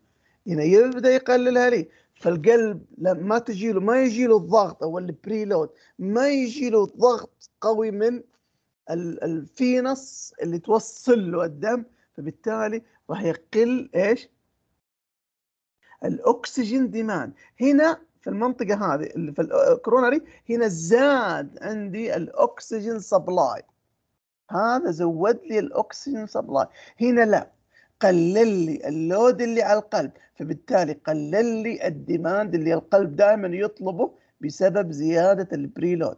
هنا يبدا يقللها لي فالقلب لما تجي له ما يجي له الضغط او البريلود ما يجي له ضغط قوي من الفينس اللي توصل له الدم فبالتالي راح يقل ايش؟ الاكسجين ديمان هنا في المنطقه هذه في الكوروناري هنا زاد عندي الاكسجين سبلاي هذا زود لي الاكسجين سبلاي هنا لا قلل لي اللود اللي على القلب فبالتالي قلل لي الديماند اللي القلب دائما يطلبه بسبب زياده البريلود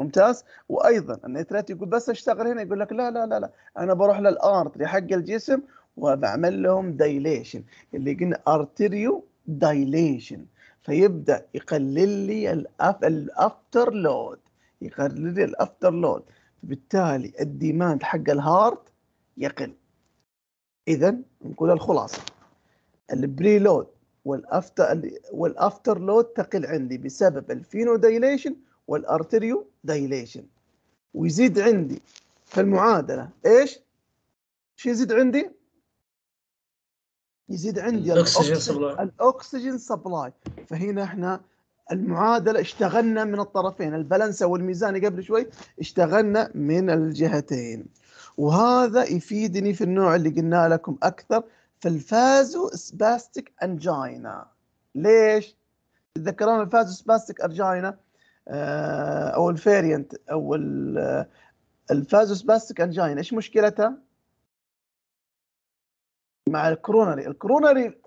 ممتاز وايضا النيترات يقول بس اشتغل هنا يقول لك لا لا لا لا انا بروح للارتري حق الجسم وبعمل لهم دايليشن اللي قلنا ارتريو دايليشن فيبدا يقلل لي الافتر لود يقلل لي الافتر لود بالتالي الديماند حق الهارد يقل اذا نقول الخلاصه البري لود والافتر والافتر لود تقل عندي بسبب الفينو دايليشن والارتريو دايليشن ويزيد عندي في المعادله ايش؟ شو يزيد عندي؟ يزيد عندي الاكسجين سبلاي الاكسجين سبلاي فهنا احنا المعادله اشتغلنا من الطرفين البلنسه والميزان قبل شوي اشتغلنا من الجهتين وهذا يفيدني في النوع اللي قلنا لكم اكثر في الفازو سباستيك انجينا ليش تتذكرون الفازو سباستيك انجينا آه، او الفيرينت او الفازو سباستيك انجينا ايش مشكلتها مع الكرونري الكرونري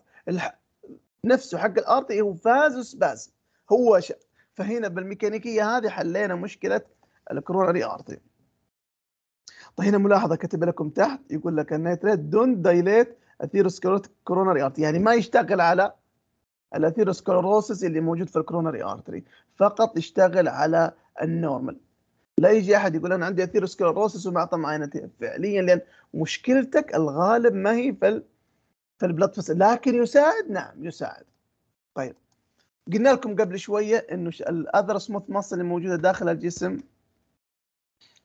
نفسه حق الارتي هو فازو سباستيك هو ش... فهنا بالميكانيكيه هذه حلينا مشكله الكرونري ارتري طيب هنا ملاحظه كتب لكم تحت يقول لك النيتريت دون دايليت اثيروسكلروتيك كورونري ارتري يعني ما يشتغل على الاثيروسكلروسس اللي موجود في الكورونري ارتري فقط يشتغل على النورمال لا يجي احد يقول انا عندي اثيروسكلروسس وما اعطى فعليا لان مشكلتك الغالب ما هي في في البلد فسل. لكن يساعد نعم يساعد طيب قلنا لكم قبل شويه انه الاذر سموث ماسل اللي موجوده داخل الجسم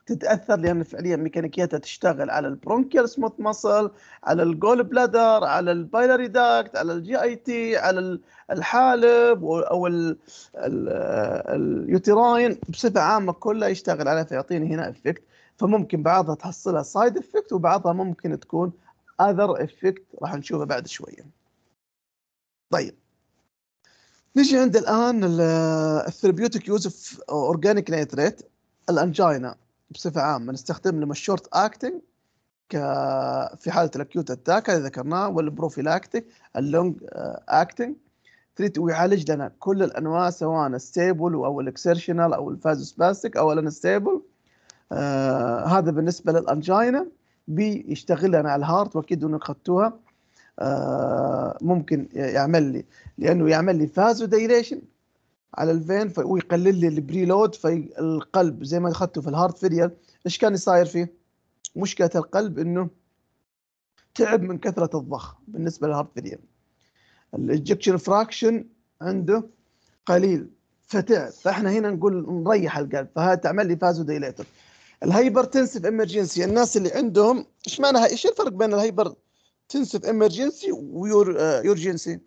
تتاثر لان فعليا ميكانيكيتها تشتغل على البرونكيال سموث ماسل على الجول بلادر على البايلري داكت على الجي اي تي على الحالب او اليوتيراين بصفه عامه كلها يشتغل عليها فيعطيني هنا افكت فممكن بعضها تحصلها سايد افكت وبعضها ممكن تكون اذر افكت راح نشوفها بعد شويه. طيب نجي عند الان الثيرابيوتيك يوزف اورجانيك نيتريت الانجينا بصفه عامه نستخدم لما الشورت اكتنج ك في حاله الاكيوت اتاك هذا ذكرناه والبروفيلاكتيك اللونج اكتنج تريت ويعالج لنا كل الانواع سواء الستيبل او الاكسرشنال او سباستيك او الانستيبل آه هذا بالنسبه للانجينا بيشتغل لنا على الهارت واكيد انكم اخذتوها آه، ممكن يعمل لي لانه يعمل لي فاز وديليشن على الفين في ويقلل لي البريلود فالقلب زي ما اخذته في الهارت فيريال ايش كان صاير فيه؟ مشكله القلب انه تعب من كثره الضخ بالنسبه للهارت فيريال الاجكشن فراكشن عنده قليل فتعب فاحنا هنا نقول نريح القلب فهذا تعمل لي فازو ديليتر الهايبرتنسيف امرجنسي الناس اللي عندهم ايش معناها ايش الفرق بين الهايبر تنسف امرجنسي ويورجنسي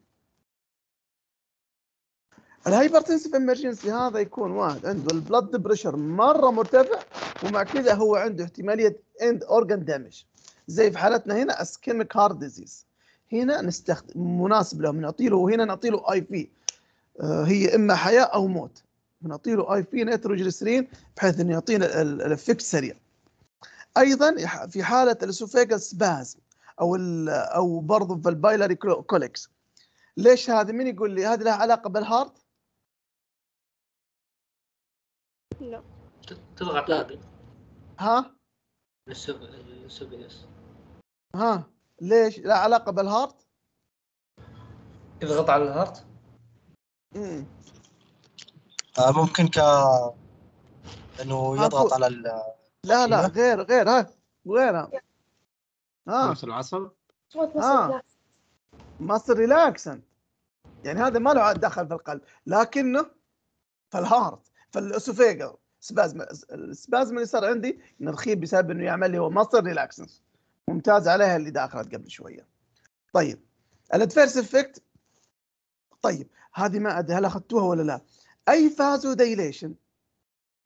الهايبرتنسيف امرجنسي هذا يكون واحد عنده البلد بريشر مره مرتفع ومع كذا هو عنده احتماليه اند اورجان دامج زي في حالتنا هنا اسكيميك هارد ديزيز هنا نستخدم مناسب له بنعطي له هنا نعطي له اي آه، بي هي اما حياه او موت بنعطي له اي بي نيتروجليسرين بحيث انه يعطينا الافكت سريع ايضا في حاله الاسوفيجال سبازم او او برضه البايلري كوليكس ليش هذه مين يقول لي هذه لها علاقه بالهارت لا تضغط هذه ها السوبيس ها ليش لا علاقه بالهارت يضغط على الهارت امم آه ممكن ك انه يضغط على ال... لا لا غير غير ها غيرها اه خمس العصر مصر آه. ريلاكس يعني هذا ما له دخل في القلب لكنه في الهارت في الاسوفيجر سبازم السبازم اللي صار عندي نرخيه بسبب انه يعمل لي هو ماستر ريلاكسنس ممتاز عليها اللي داخلت قبل شويه طيب الادفيرس افكت طيب هذه ما ادري هل اخذتوها ولا لا اي فازو ديليشن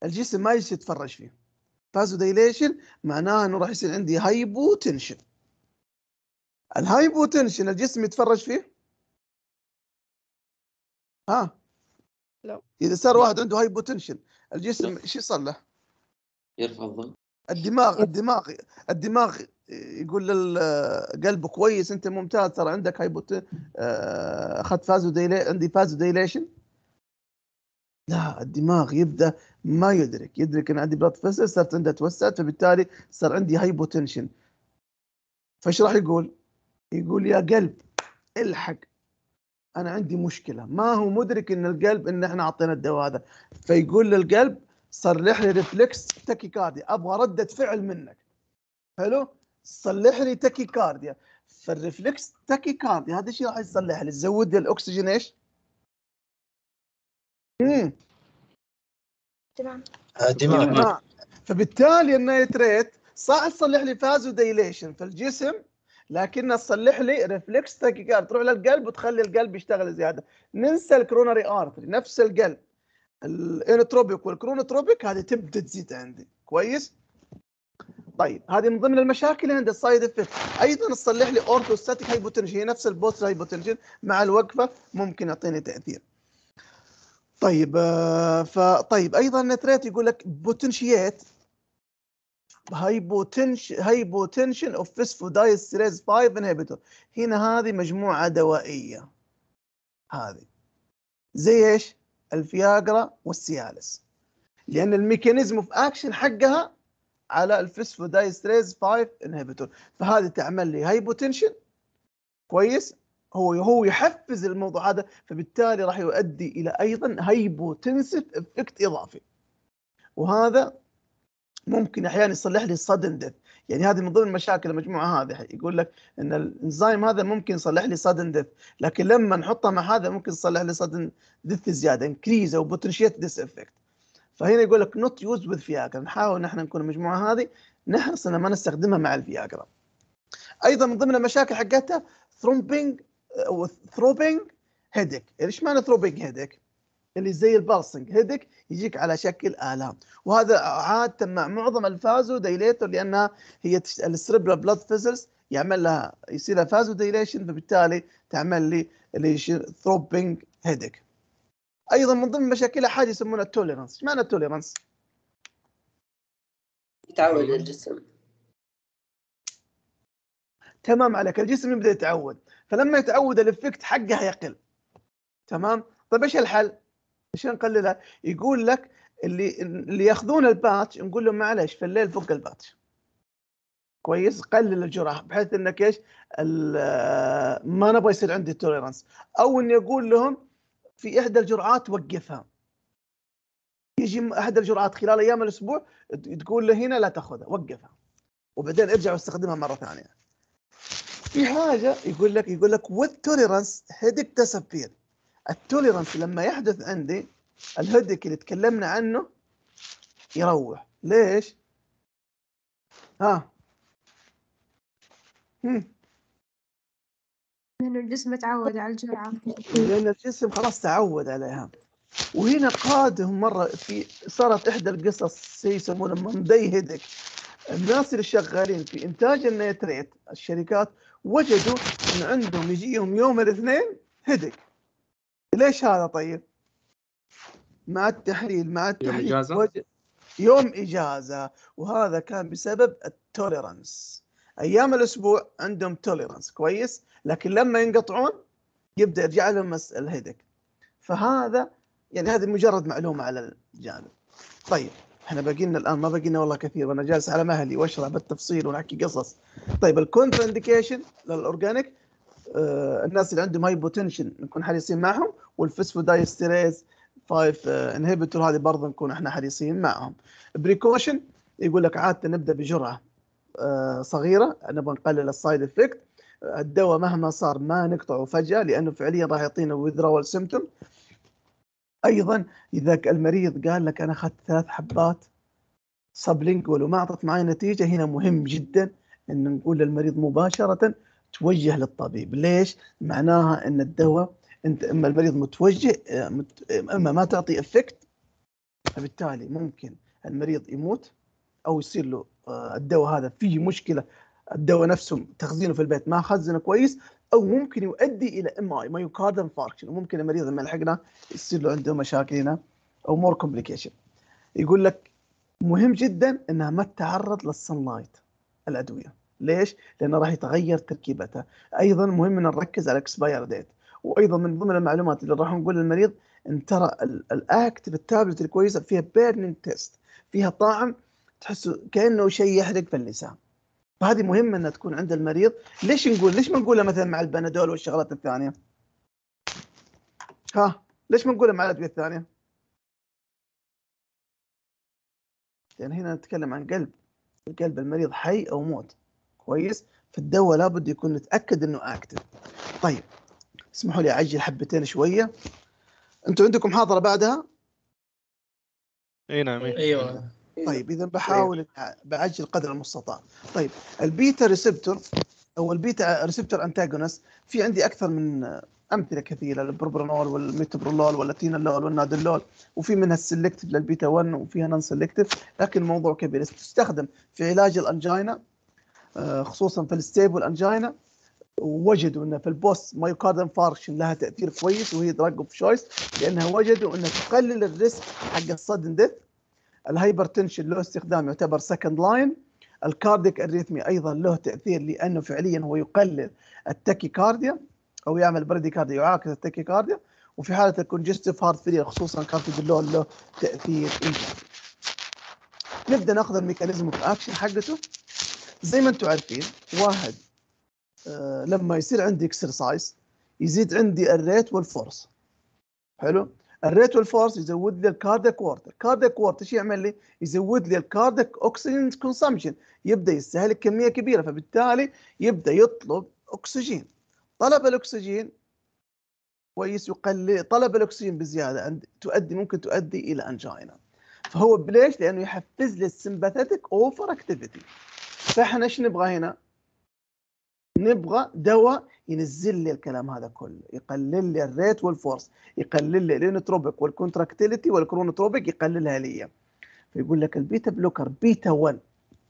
الجسم ما يجلس يتفرج فيه فازو ديليشن معناها انه راح يصير عندي هايبو تنشن الهاي بوتنشن الجسم يتفرج فيه؟ ها لا اذا صار واحد عنده هاي بوتنشن الجسم ايش يصير له؟ يرفع الضغط الدماغ الدماغ الدماغ يقول للقلب كويس انت ممتاز ترى عندك هاي بوتن آه، اخذت فازو عندي فازو ديليشن لا الدماغ يبدا ما يدرك يدرك ان عندي بلاد فيسل صارت عندها توسعت فبالتالي صار عندي هايبوتنشن فايش راح يقول؟ يقول يا قلب الحق انا عندي مشكله ما هو مدرك ان القلب ان احنا اعطينا الدواء هذا فيقول للقلب صلح لي ريفلكس تكيكارديا ابغى رده فعل منك حلو صلح لي تكيكارديا فالريفلكس تكيكارديا هذا الشيء راح يصلح لي تزود لي الاكسجين ايش؟ امم تمام فبالتالي النايتريت صح تصلح لي فازوديليشن فالجسم لكن تصلح لي ريفلكس تاكيكار تروح للقلب وتخلي القلب يشتغل زياده ننسى الكرونري ارتري نفس القلب الانتروبيك والكرونوتروبيك هذه تبدا تزيد عندي كويس طيب هذه من ضمن المشاكل عند السايد افكت ايضا تصلح لي اورثوستاتيك هايبوتنشن هي نفس البوست هايبوتنشن مع الوقفه ممكن يعطيني تاثير طيب آه، فطيب ايضا نتريت يقول لك بوتنشيات هايبوتنشن اوف فسفودايستريز 5 انهبيتور هنا هذه مجموعه دوائيه هذه زي ايش؟ الفياجرا والسيالس لان الميكانيزم اوف اكشن حقها على الفسفودايستريز 5 انهبيتور فهذه تعمل لي هايبوتنشن كويس هو هو يحفز الموضوع هذا فبالتالي راح يؤدي الى ايضا هايبوتنسف افكت اضافي وهذا ممكن احيانا يصلح لي صدن ديث يعني هذه من ضمن مشاكل المجموعه هذه يقول لك ان الانزيم هذا ممكن يصلح لي صدن ديث لكن لما نحطه مع هذا ممكن يصلح لي صدن ديث زياده انكريز او بوتنشيت ديس افكت فهنا يقول لك نوت يوز وذ فياجرا نحاول نحن نكون المجموعه هذه نحرص ان ما نستخدمها مع الفياجرا ايضا من ضمن المشاكل حقتها ثرومبينج وثروبينج هيدك ايش معنى ثروبينج هيدك اللي زي البلسنج هيدك يجيك على شكل الام وهذا عاده مع معظم الفازو ديليتر لانها هي السربرا بلاد فيزلز يعمل لها يصير لها فازو ديليشن فبالتالي تعمل لي اللي ثروبنج هيدك ايضا من ضمن مشاكلها حاجه يسمونها التوليرنس ايش معنى التوليرنس؟ يتعود الجسم تمام عليك الجسم يبدا يتعود فلما يتعود الافكت حقه يقل تمام طيب ايش الحل؟ عشان نقللها يقول لك اللي اللي ياخذون الباتش نقول لهم معلش في الليل فك الباتش كويس قلل الجراح بحيث انك ايش ما نبغى يصير عندي توليرانس او اني اقول لهم في احدى الجرعات وقفها يجي احد الجرعات خلال ايام الاسبوع تقول له هنا لا تاخذها وقفها وبعدين ارجع واستخدمها مره ثانيه في حاجه يقول لك يقول لك with هيدك تسبير التوليرنس لما يحدث عندي الهدك اللي تكلمنا عنه يروح ليش؟ ها هم. لأن الجسم تعود على الجرعة لأن الجسم خلاص تعود عليها وهنا قادهم مرة في صارت إحدى القصص يسمونها مندي هيدك الناس اللي شغالين في إنتاج النيتريت الشركات وجدوا أن عندهم يجيهم يوم الاثنين هيدك ليش هذا طيب؟ مع التحليل مع التحليل يوم إجازة؟ يوم إجازة وهذا كان بسبب التوليرانس أيام الأسبوع عندهم توليرانس كويس لكن لما ينقطعون يبدأ يرجع لهم الهيدك فهذا يعني هذه مجرد معلومة على الجانب طيب احنا باقي لنا الان ما باقي لنا والله كثير وانا جالس على مهلي واشرح بالتفصيل ونحكي قصص طيب الكونتر اندكيشن للاورجانيك الناس اللي عندهم هاي بوتنشن نكون حريصين معهم والفسفودايستيريز 5 انهبيتور هذه برضه نكون احنا حريصين معهم بريكوشن يقول لك عاده نبدا بجرعه آه، صغيره نبغى نقلل السايد افكت الدواء مهما صار ما نقطعه فجاه لانه فعليا راح يعطينا وذرول سيمتوم ايضا اذا المريض قال لك انا اخذت ثلاث حبات سبلينجول وما اعطت معي نتيجه هنا مهم جدا ان نقول للمريض مباشره توجه للطبيب ليش معناها ان الدواء انت اما المريض متوجه آه، اما ما تعطي افكت فبالتالي ممكن المريض يموت او يصير له آه، الدواء هذا فيه مشكله الدواء نفسه تخزينه في البيت ما خزنه كويس او ممكن يؤدي الى ام اي مايوكارد انفاركشن وممكن المريض لما يلحقنا يصير له عنده مشاكل هنا او مور كومبليكيشن يقول لك مهم جدا انها ما تتعرض للسن لايت الادويه ليش؟ لانه راح يتغير تركيبتها ايضا مهم ان نركز على الاكسباير ديت وايضا من ضمن المعلومات اللي راح نقول للمريض ان ترى الاكتف التابلت الكويسه فيها بيرنينج تيست فيها طعم تحسه كانه شيء يحرق في اللسان فهذه مهمه انها تكون عند المريض ليش نقول ليش ما نقولها مثلا مع البنادول والشغلات الثانيه ها ليش ما نقولها مع الادويه الثانيه لان يعني هنا نتكلم عن قلب القلب المريض حي او موت كويس فالدواء لابد يكون نتاكد انه اكتف طيب اسمحوا لي اعجل حبتين شويه انتم عندكم حاضره بعدها؟ اي نعم ايوه طيب اذا طيب. بحاول بعجل قدر المستطاع طيب البيتا ريسبتور او البيتا ريسبتور انتاجونست في عندي اكثر من امثله كثيره البروبرانول والميتابرولول والاتينولول والنادلول وفي منها السلكتيف للبيتا 1 وفيها نون سلكتيف لكن الموضوع كبير تستخدم في علاج الانجينا آه، خصوصا في الستيبل انجينا ووجدوا ان في البوست مايوكارد انفاركشن لها تاثير كويس وهي دراج اوف شويس لانها وجدوا انها تقلل الريسك حق الصدن ديث الهايبرتنشن له استخدام يعتبر سكند لاين الكارديك اريثمي ايضا له تاثير لانه فعليا هو يقلل التكي كارديا او يعمل بريديكارديا يعاكس التكي كارديا وفي حاله الكونجستيف هارت فيلير خصوصا كارتيدولول له تاثير ايجابي. نبدا ناخذ الميكانيزم اوف اكشن حقته زي ما انتم عارفين واحد آه، لما يصير عندي اكسرسايز يزيد عندي الريت والفورس حلو الريت والفورس يزود لي الكاردياك وورد الكاردياك وورد ايش يعمل لي يزود لي الكاردياك اوكسجين كونسامشن يبدا يستهلك كميه كبيره فبالتالي يبدا يطلب اكسجين طلب الاكسجين كويس يقلل طلب الاكسجين بزياده تؤدي ممكن تؤدي الى انجينا فهو ليش؟ لانه يحفز لي السمباثيتك اوفر اكتيفيتي فاحنا ايش نبغى هنا؟ نبغى دواء ينزل لي الكلام هذا كله يقلل لي الريت والفورس يقلل لي الانتروبيك والكونتراكتيليتي والكرونوتروبيك يقللها لي فيقول لك البيتا بلوكر بيتا 1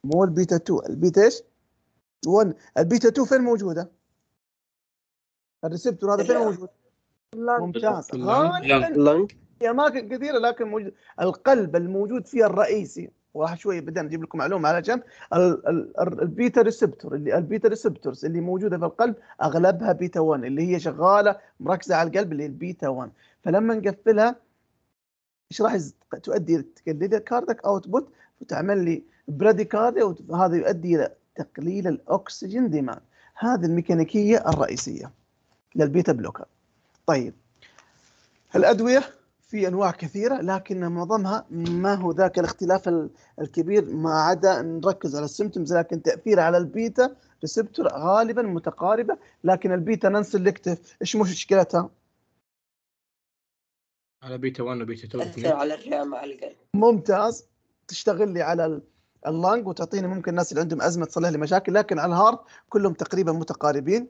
مو البيتا 2 البيتا ايش 1 البيتا 2 فين موجوده الريسبتور هذا فين موجود ممتاز غالبا في اماكن كثيره لكن موجود القلب الموجود فيها الرئيسي وراح شويه بعدين اجيب لكم معلومه على جنب البيتا ريسبتور اللي البيتا ريسبتورز اللي موجوده في القلب اغلبها بيتا 1 اللي هي شغاله مركزه على القلب اللي هي البيتا 1 فلما نقفلها ايش راح تؤدي تقلل الكاردك اوتبوت وتعمل لي براديكارديا وهذا يؤدي الى تقليل الاكسجين ديماند هذه الميكانيكيه الرئيسيه للبيتا بلوكر طيب الادويه في انواع كثيره لكن معظمها ما هو ذاك الاختلاف الكبير ما عدا نركز على السيمتومز لكن تاثيرها على البيتا ريسبتور غالبا متقاربه لكن البيتا نون سلكتف ايش مشكلتها؟ على بيتا 1 وبيتا 2 على الرئه مع القلب ممتاز تشتغل لي على اللانج وتعطيني ممكن الناس اللي عندهم ازمه تصلح لي مشاكل لكن على الهارت كلهم تقريبا متقاربين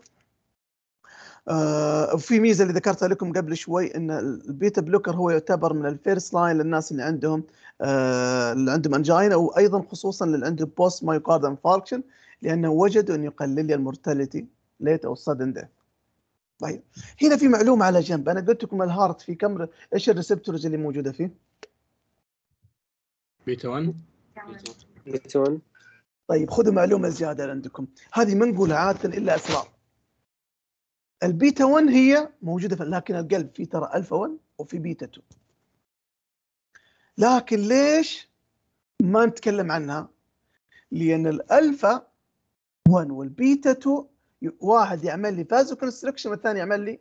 آه، وفي ميزه اللي ذكرتها لكم قبل شوي ان البيتا بلوكر هو يعتبر من الفيرست لاين للناس اللي عندهم آه، اللي عندهم انجاينا وايضا خصوصا اللي عنده بوست مايوكارد انفاركشن لانه وجدوا انه يقلل المورتاليتي ليت او سادن ديث طيب هنا في معلومه على جنب انا قلت لكم الهارت في كم ايش الريسبتورز اللي موجوده فيه؟ بيتا 1 بيتا 1 طيب خذوا معلومه زياده عندكم هذه ما نقولها عاده الا اسرار البيتا 1 هي موجوده في لكن القلب في ترى الفا 1 وفي بيتا 2 لكن ليش ما نتكلم عنها لان الالفا 1 والبيتا 2 واحد يعمل لي فازو كونستركشن والثاني يعمل لي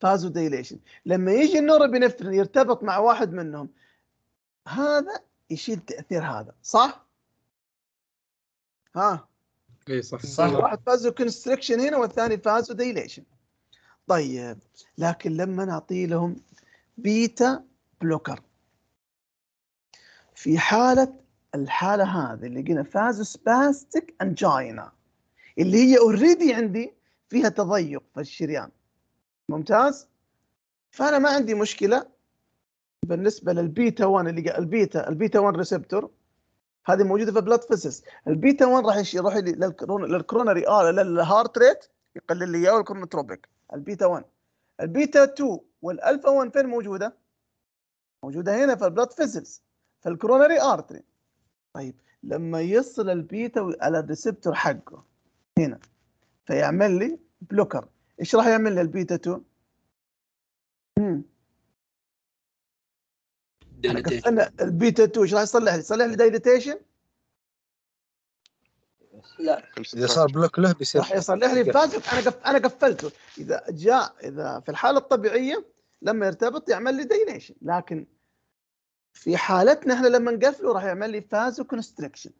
فازو ديليشن لما يجي النورابينفرين يرتبط مع واحد منهم هذا يشيل تاثير هذا صح ها اي صح صح واحد فازو كونستركشن هنا والثاني فازو ديليشن طيب لكن لما نعطي لهم بيتا بلوكر في حالة الحالة هذه اللي قلنا سباستيك انجينا اللي هي اوريدي عندي فيها تضيق في الشريان ممتاز فانا ما عندي مشكله بالنسبه للبيتا 1 اللي قال البيتا البيتا 1 ريسبتور هذه موجوده في بلاد فيسس البيتا 1 راح يروح للكروناري ار آه، للهارت ريت يقلل لي اياه والكرونتروبيك البيتا 1 البيتا 2 والالفا 1 فين موجوده موجوده هنا في البلاد فيزلز في الكوروناري ارتري طيب لما يصل البيتا على الريسبتور حقه هنا فيعمل لي بلوكر ايش راح يعمل لي البيتا 2 امم قفلنا البيتا 2 ايش راح يصلح لي؟ يصلح لي دايليتيشن لا اذا صار بلوك له بيصير راح يصلح لي فاز انا قف... انا قفلته اذا جاء اذا في الحاله الطبيعيه لما يرتبط يعمل لي دينيشن لكن في حالتنا احنا لما نقفله راح يعمل لي فاز وكونستركشن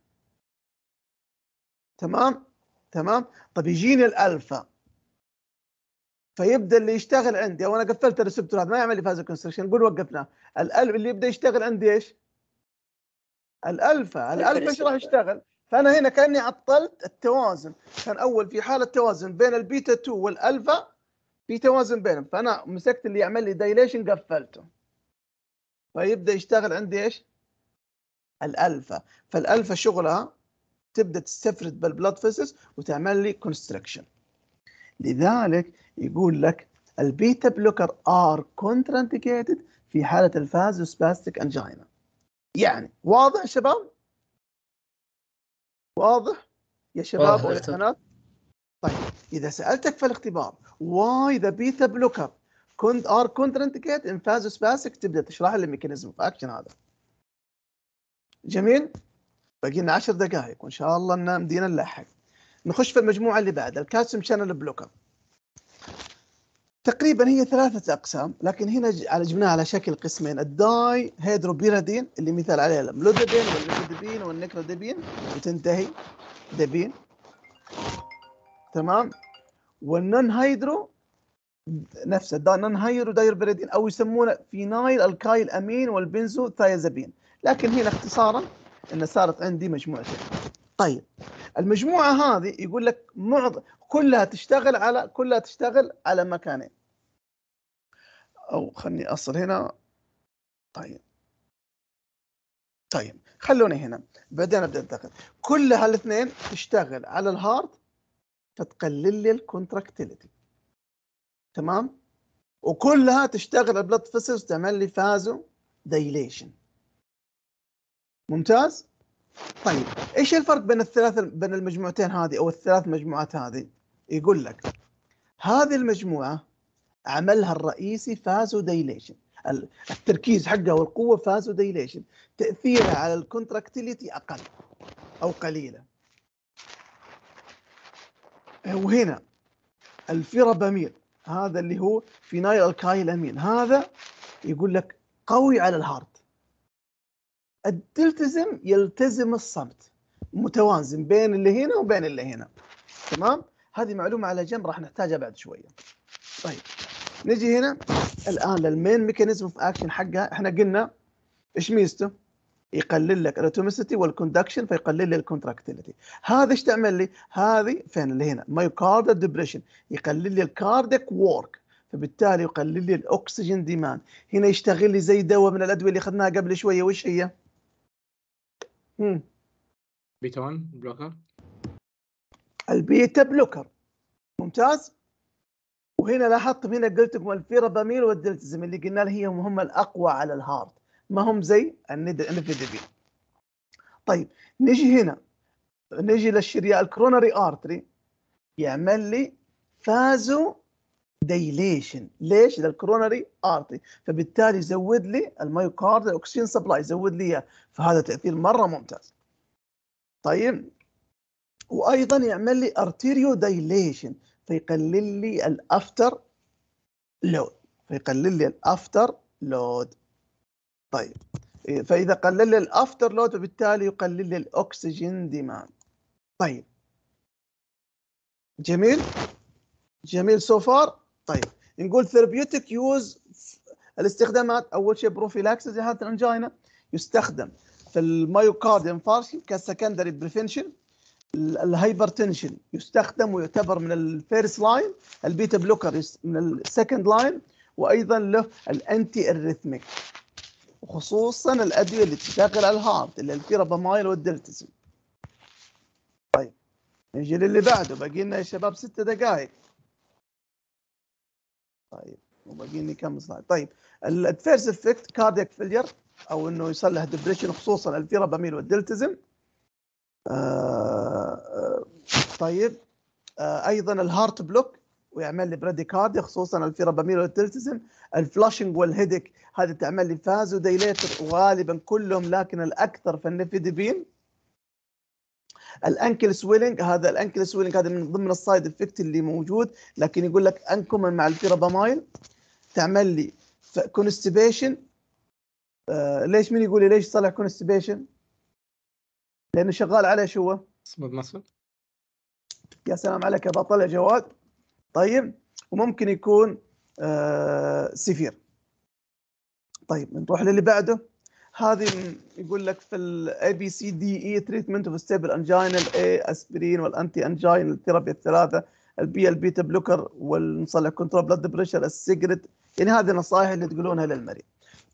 تمام تمام طب يجيني الالفا فيبدا اللي يشتغل عندي او انا قفلت الريسبتور هذا ما يعمل لي فاز وكونستركشن نقول وقفناه الالف اللي يبدا يشتغل عندي ايش؟ الالفا طيب، الالفا ايش راح يشتغل؟ فانا هنا كاني عطلت التوازن كان اول في حاله توازن بين البيتا 2 والالفا في توازن بينهم فانا مسكت اللي يعمل لي دايليشن قفلته فيبدا يشتغل عندي ايش الالفا فالالفا شغلها تبدا تستفرد بالبلاد فيسز وتعمل لي كونستركشن لذلك يقول لك البيتا بلوكر ار كونترانديكيتد في حاله الفاز سباستيك انجينا يعني واضح شباب واضح يا شباب والبنات طيب اذا سالتك في الاختبار واي ذا بيتا بلوكر كنت ار ان فاز سباسك تبدا تشرح لي ميكانيزم اوف اكشن هذا جميل باقي لنا 10 دقائق وان شاء الله ان مدينا نلحق نخش في المجموعه اللي بعدها الكالسيوم شانل بلوكر تقريبا هي ثلاثة أقسام لكن هنا جبناها على شكل قسمين الداي هيدروبيرادين اللي مثال عليها الملودبين والليبيدبين والنكرودبين وتنتهي دبين تمام والنون هيدرو نفسه الداي نون هيدرو دايربيرادين أو يسمونه فينايل الكايل أمين والبنزو ثايزابين لكن هنا اختصارا أن صارت عندي مجموعتين طيب المجموعه هذه يقول لك معظم كلها تشتغل على كلها تشتغل على مكانين او خلني اصل هنا طيب طيب خلوني هنا بعدين ابدا انتقل كل هالاثنين تشتغل على الهارد فتقلل لي الكونتراكتيليتي تمام وكلها تشتغل على البلد فيسلز تعمل لي فازو ديليشن ممتاز طيب ايش الفرق بين الثلاث بين المجموعتين هذه او الثلاث مجموعات هذه؟ يقول لك هذه المجموعه عملها الرئيسي ديليشن التركيز حقها والقوه ديليشن تاثيرها على الكونتراكتيليتي اقل او قليله وهنا الفيرابامين هذا اللي هو فينايل الكايل امين هذا يقول لك قوي على الهارت التلتزم يلتزم الصمت متوازن بين اللي هنا وبين اللي هنا تمام هذه معلومه على جنب راح نحتاجها بعد شويه طيب نجي هنا الان للمين ميكانيزم اوف اكشن حقها احنا قلنا ايش ميزته يقلل لك الاتوميسيتي والكوندكشن فيقلل لي الكونتراكتيليتي هذا ايش تعمل لي هذه فين اللي هنا كارد ديبريشن يقلل لي الكارديك وورك فبالتالي يقلل لي الاكسجين ديماند هنا يشتغل لي زي دواء من الادويه اللي اخذناها قبل شويه وش هي مم. بيتون بلوكر البيتا بلوكر ممتاز وهنا لاحظتم هنا قلت لكم الفيرابامين والدلتزم اللي قلنا هي هم الاقوى على الهارد ما هم زي النفيدبي طيب نجي هنا نجي للشريان الكروناري ارتري يعمل لي فازو دايليشن ليش للكرونري ارتي فبالتالي يزود لي الميوكارد الاكسجين سبلاي يزود لي اياه فهذا تاثير مره ممتاز طيب وايضا يعمل لي ارتيريو دايليشن فيقلل لي الافتر لود فيقلل لي الافتر لود طيب فاذا قلل لي الافتر لود وبالتالي يقلل لي الاكسجين ديماند طيب جميل جميل سو فار طيب نقول ثيرابيوتيك يوز الاستخدامات اول شيء بروفيلاكسس جهاز الانجينا يستخدم في المايوكارد انفارشن كسكندري بريفنشن الهايبرتنشن يستخدم ويعتبر من الفيرست لاين البيتا بلوكر من السكند لاين وايضا له الانتي اريثميك وخصوصا الادويه اللي تشتغل على الهارت اللي الفيرابامايل والدلتزم طيب نجي للي بعده باقي لنا يا شباب ست دقائق طيب وباقي لي كم سلايد طيب الادفيرس افكت كاردياك فيلير او انه يصير له ديبريشن خصوصا الفيرابامين والدلتزم آه،, آه طيب آه ايضا الهارت بلوك ويعمل لي كارديا خصوصا الفيرابامين والدلتزم الفلاشنج والهيدك هذه تعمل لي فازوديليتر وغالبا كلهم لكن الاكثر في النفيدبين الانكل سويلنج هذا الانكل سويلنج هذا من ضمن السايد افكت اللي موجود لكن يقول لك انكمن مع الفيرابامايل تعمل لي كونستيبيشن آه ليش مين يقول لي ليش صلح كونستيبيشن؟ لانه شغال على شو هو؟ يا سلام عليك بطلع جواد طيب وممكن يكون آه سفير طيب نروح للي بعده هذه يقول لك في الاي بي سي دي اي تريتمنت اوف ستيبل انجينا الاي اسبرين والانتي انجين الثيرابي الثلاثه البي البيتا بلوكر والمصلح كنترول بلاد بريشر السيجرت يعني هذه النصائح اللي تقولونها للمريض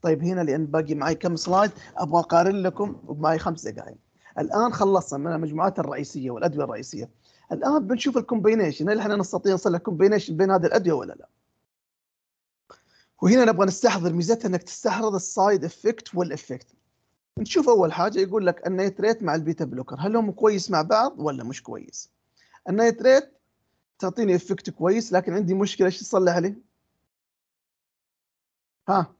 طيب هنا لان باقي معي كم سلايد ابغى اقارن لكم ومعي خمس دقائق الان خلصنا من المجموعات الرئيسيه والادويه الرئيسيه الان بنشوف الكومبينيشن هل احنا نستطيع نصلح كومبينيشن بين هذه الادويه ولا لا وهنا نبغى نستحضر ميزتها انك تستحضر السايد افكت والافكت نشوف اول حاجه يقول لك النيتريت مع البيتا بلوكر هل هم كويس مع بعض ولا مش كويس النيتريت تعطيني افكت كويس لكن عندي مشكله ايش تصلح لي ها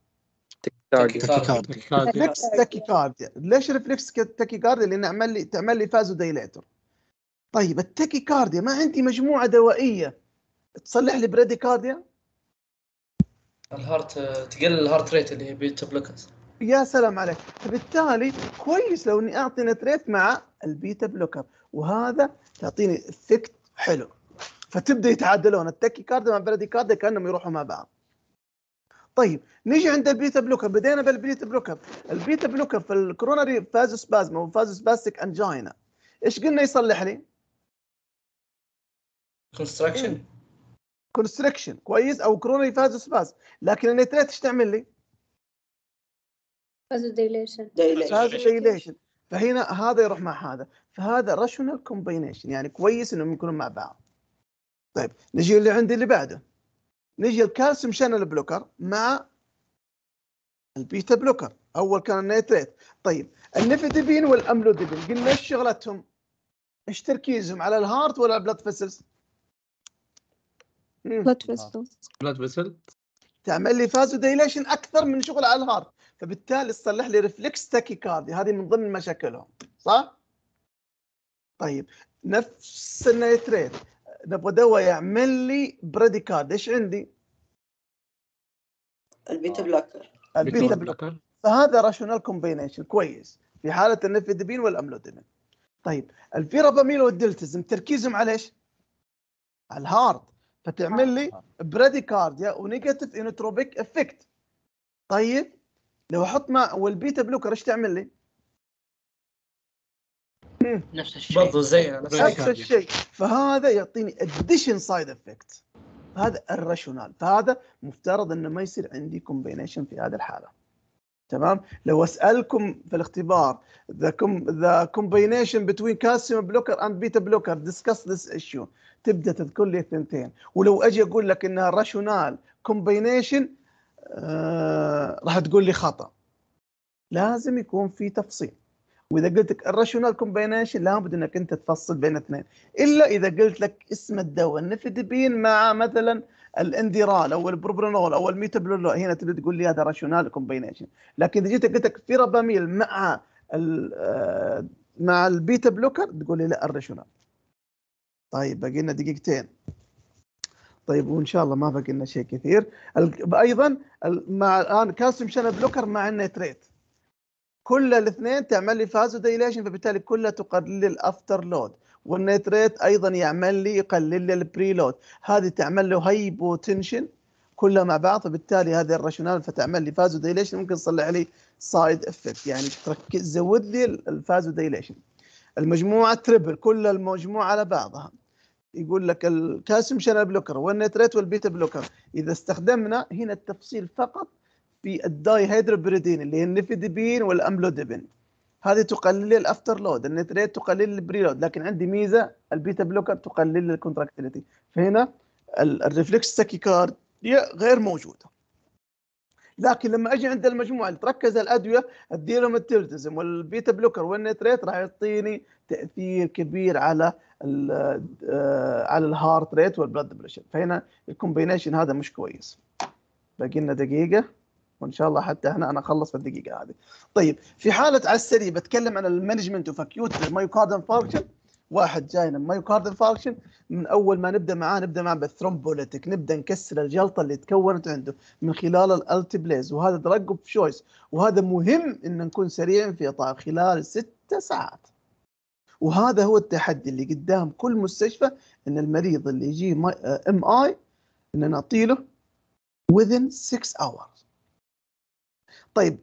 ريفلكس تاكيكارديا ليش ريفلكس تاكيكارديا لان عمل لي تعمل لي فازو دايليتر طيب كارديا ما عندي مجموعه دوائيه تصلح لي بريديكارديا الهارت تقلل الهارت ريت اللي هي بيتا بلوكرز يا سلام عليك فبالتالي كويس لو اني اعطي نتريت مع البيتا بلوكر وهذا تعطيني افكت حلو فتبدا يتعادلون التكي كارد مع بلدي كارد كانهم يروحوا مع بعض طيب نيجي عند البيتا بلوكر بدينا بالبيتا بلوكر البيتا بلوكر في الكوروناري فازو سبازما وفازو سباستيك انجينا ايش قلنا يصلح لي؟ كونستراكشن كونستركشن كويس او كرونري فاز سباس لكن النيتريت ايش تعمل لي؟ فازو ديليشن فهنا هذا يروح مع هذا فهذا راشونال كومبينيشن يعني كويس انهم يكونوا مع بعض طيب نجي اللي عندي اللي بعده نجي الكالسيوم شانل بلوكر مع البيتا بلوكر اول كان النيتريت طيب النيفيدبين والاملودبين قلنا ايش شغلتهم؟ ايش تركيزهم على الهارت ولا البلاد فيسلز؟ بلاد فيسل بلاد فيسل تعمل لي ديليشن اكثر من شغل على الهارت فبالتالي تصلح لي ريفلكس كاردي هذه من ضمن مشاكلهم صح؟ طيب نفس النيتريت نبغى دواء يعمل لي بريديكارد ايش عندي؟ البيتا آه. بلوكر البيتا بلوكر فهذا راشونال كومبينيشن كويس في حاله النفيدبين والاملودبين طيب الفيراباميل والدلتزم تركيزهم على ايش؟ على الهارد فتعمل آه. لي بريديكارديا ونيجاتيف انوتروبيك افكت طيب لو احط ما والبيتا بلوكر ايش تعمل لي؟ نفس الشيء برضه زي نفس يعني. الشيء فهذا يعطيني اديشن سايد افكت هذا الراشونال فهذا مفترض انه ما يصير عندي كومبينيشن في هذه الحاله تمام لو اسالكم في الاختبار ذا com ذا كومبينيشن بتوين كالسيوم بلوكر اند بيتا بلوكر discuss ذس issue تبدا تذكر لي الثنتين ولو اجي اقول لك انها راشونال كومبينيشن آه راح تقول لي خطا لازم يكون في تفصيل واذا قلت لك الراشونال كومبينيشن لابد انك انت تفصل بين اثنين الا اذا قلت لك اسم الدواء النفيدبين مع مثلا الاندرال او البروبرانول او الميتابلول هنا تبي تقول لي هذا راشونال كومبينيشن لكن اذا جيت قلت لك فيراباميل مع آه، مع البيتا بلوكر تقول لي لا الراشونال طيب باقي لنا دقيقتين طيب وان شاء الله ما باقي لنا شيء كثير ايضا مع الان كالسيوم شانل بلوكر مع النيتريت كل الاثنين تعمل لي فازو دايليشن فبالتالي كلها تقلل الافتر لود والنيتريت ايضا يعمل لي يقلل لي البريلود هذه تعمل له هايبو تنشن كلها مع بعض فبالتالي هذه الراشونال فتعمل لي فازو دايليشن ممكن تصلح لي سايد افكت يعني تركز زود لي الفازو دايليشن المجموعه تريبل كل المجموعه على بعضها يقول لك الكالسيوم شانل بلوكر والنيتريت والبيتا بلوكر اذا استخدمنا هنا التفصيل فقط في الداي هيدروبريدين اللي هي النفيدبين والاملودبين هذه تقلل لي الافتر لود ريت تقلل لي البريلود لكن عندي ميزه البيتا بلوكر تقلل لي الكونتراكتيليتي فهنا الريفلكس تاكيكارد غير موجوده لكن لما اجي عند المجموعه اللي تركز الادويه التيرتزم والبيتا بلوكر ريت راح يعطيني تاثير كبير على آه، على الهارت ريت والبلد بريشر فهنا الكومبينيشن هذا مش كويس باقي لنا دقيقه وان شاء الله حتى هنا انا اخلص في الدقيقه هذه طيب في حاله على السريع بتكلم عن المانجمنت اوف اكيوت مايوكاردن فانكشن واحد جاينا مايوكاردن فانكشن من اول ما نبدا معاه نبدا معاه بالثرومبوليتك نبدا نكسر الجلطه اللي تكونت عنده من خلال الالتبليز وهذا دراج اوف شويس وهذا مهم ان نكون سريعين في اطار خلال ست ساعات وهذا هو التحدي اللي قدام كل مستشفى ان المريض اللي يجيه ام اي آه، ان نعطي له within 6 hour طيب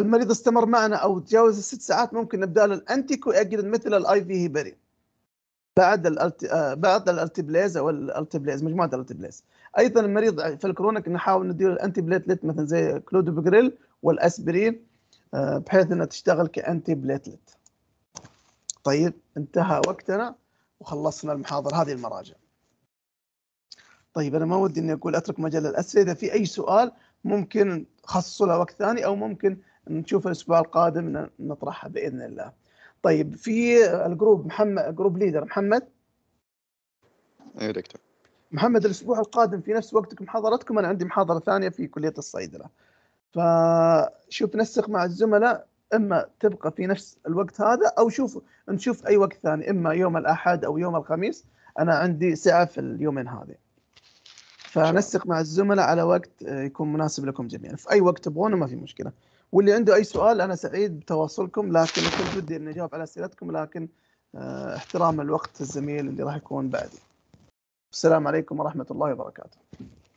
المريض استمر معنا او تجاوز الست ساعات ممكن نبدا له الانتي اجلا مثل الاي في هيبرين بعد آه، بعد الالتبليز او الالتبليز مجموعه الالتبليز ايضا المريض في الكرونيك نحاول ندير الانتي بليتلت مثلا زي كلودوبجريل والاسبرين آه، بحيث انها تشتغل كانتي بليتلت طيب انتهى وقتنا وخلصنا المحاضره هذه المراجع طيب انا ما ودي اني اقول اترك مجال للاسئله اذا في اي سؤال ممكن خصصوا لها وقت ثاني او ممكن نشوف الاسبوع القادم نطرحها باذن الله. طيب في الجروب محمد جروب ليدر محمد اي دكتور محمد الاسبوع القادم في نفس وقتك محاضرتكم انا عندي محاضره ثانيه في كليه الصيدله فشوف نسق مع الزملاء اما تبقى في نفس الوقت هذا او شوف نشوف اي وقت ثاني اما يوم الاحد او يوم الخميس انا عندي سعه في اليومين هذه فنسق مع الزملاء على وقت آه، يكون مناسب لكم جميعا في اي وقت تبغونه ما في مشكله واللي عنده اي سؤال انا سعيد بتواصلكم لكن كنت ودي اني اجاوب على اسئلتكم لكن آه، احترام الوقت الزميل اللي راح يكون بعدي السلام عليكم ورحمه الله وبركاته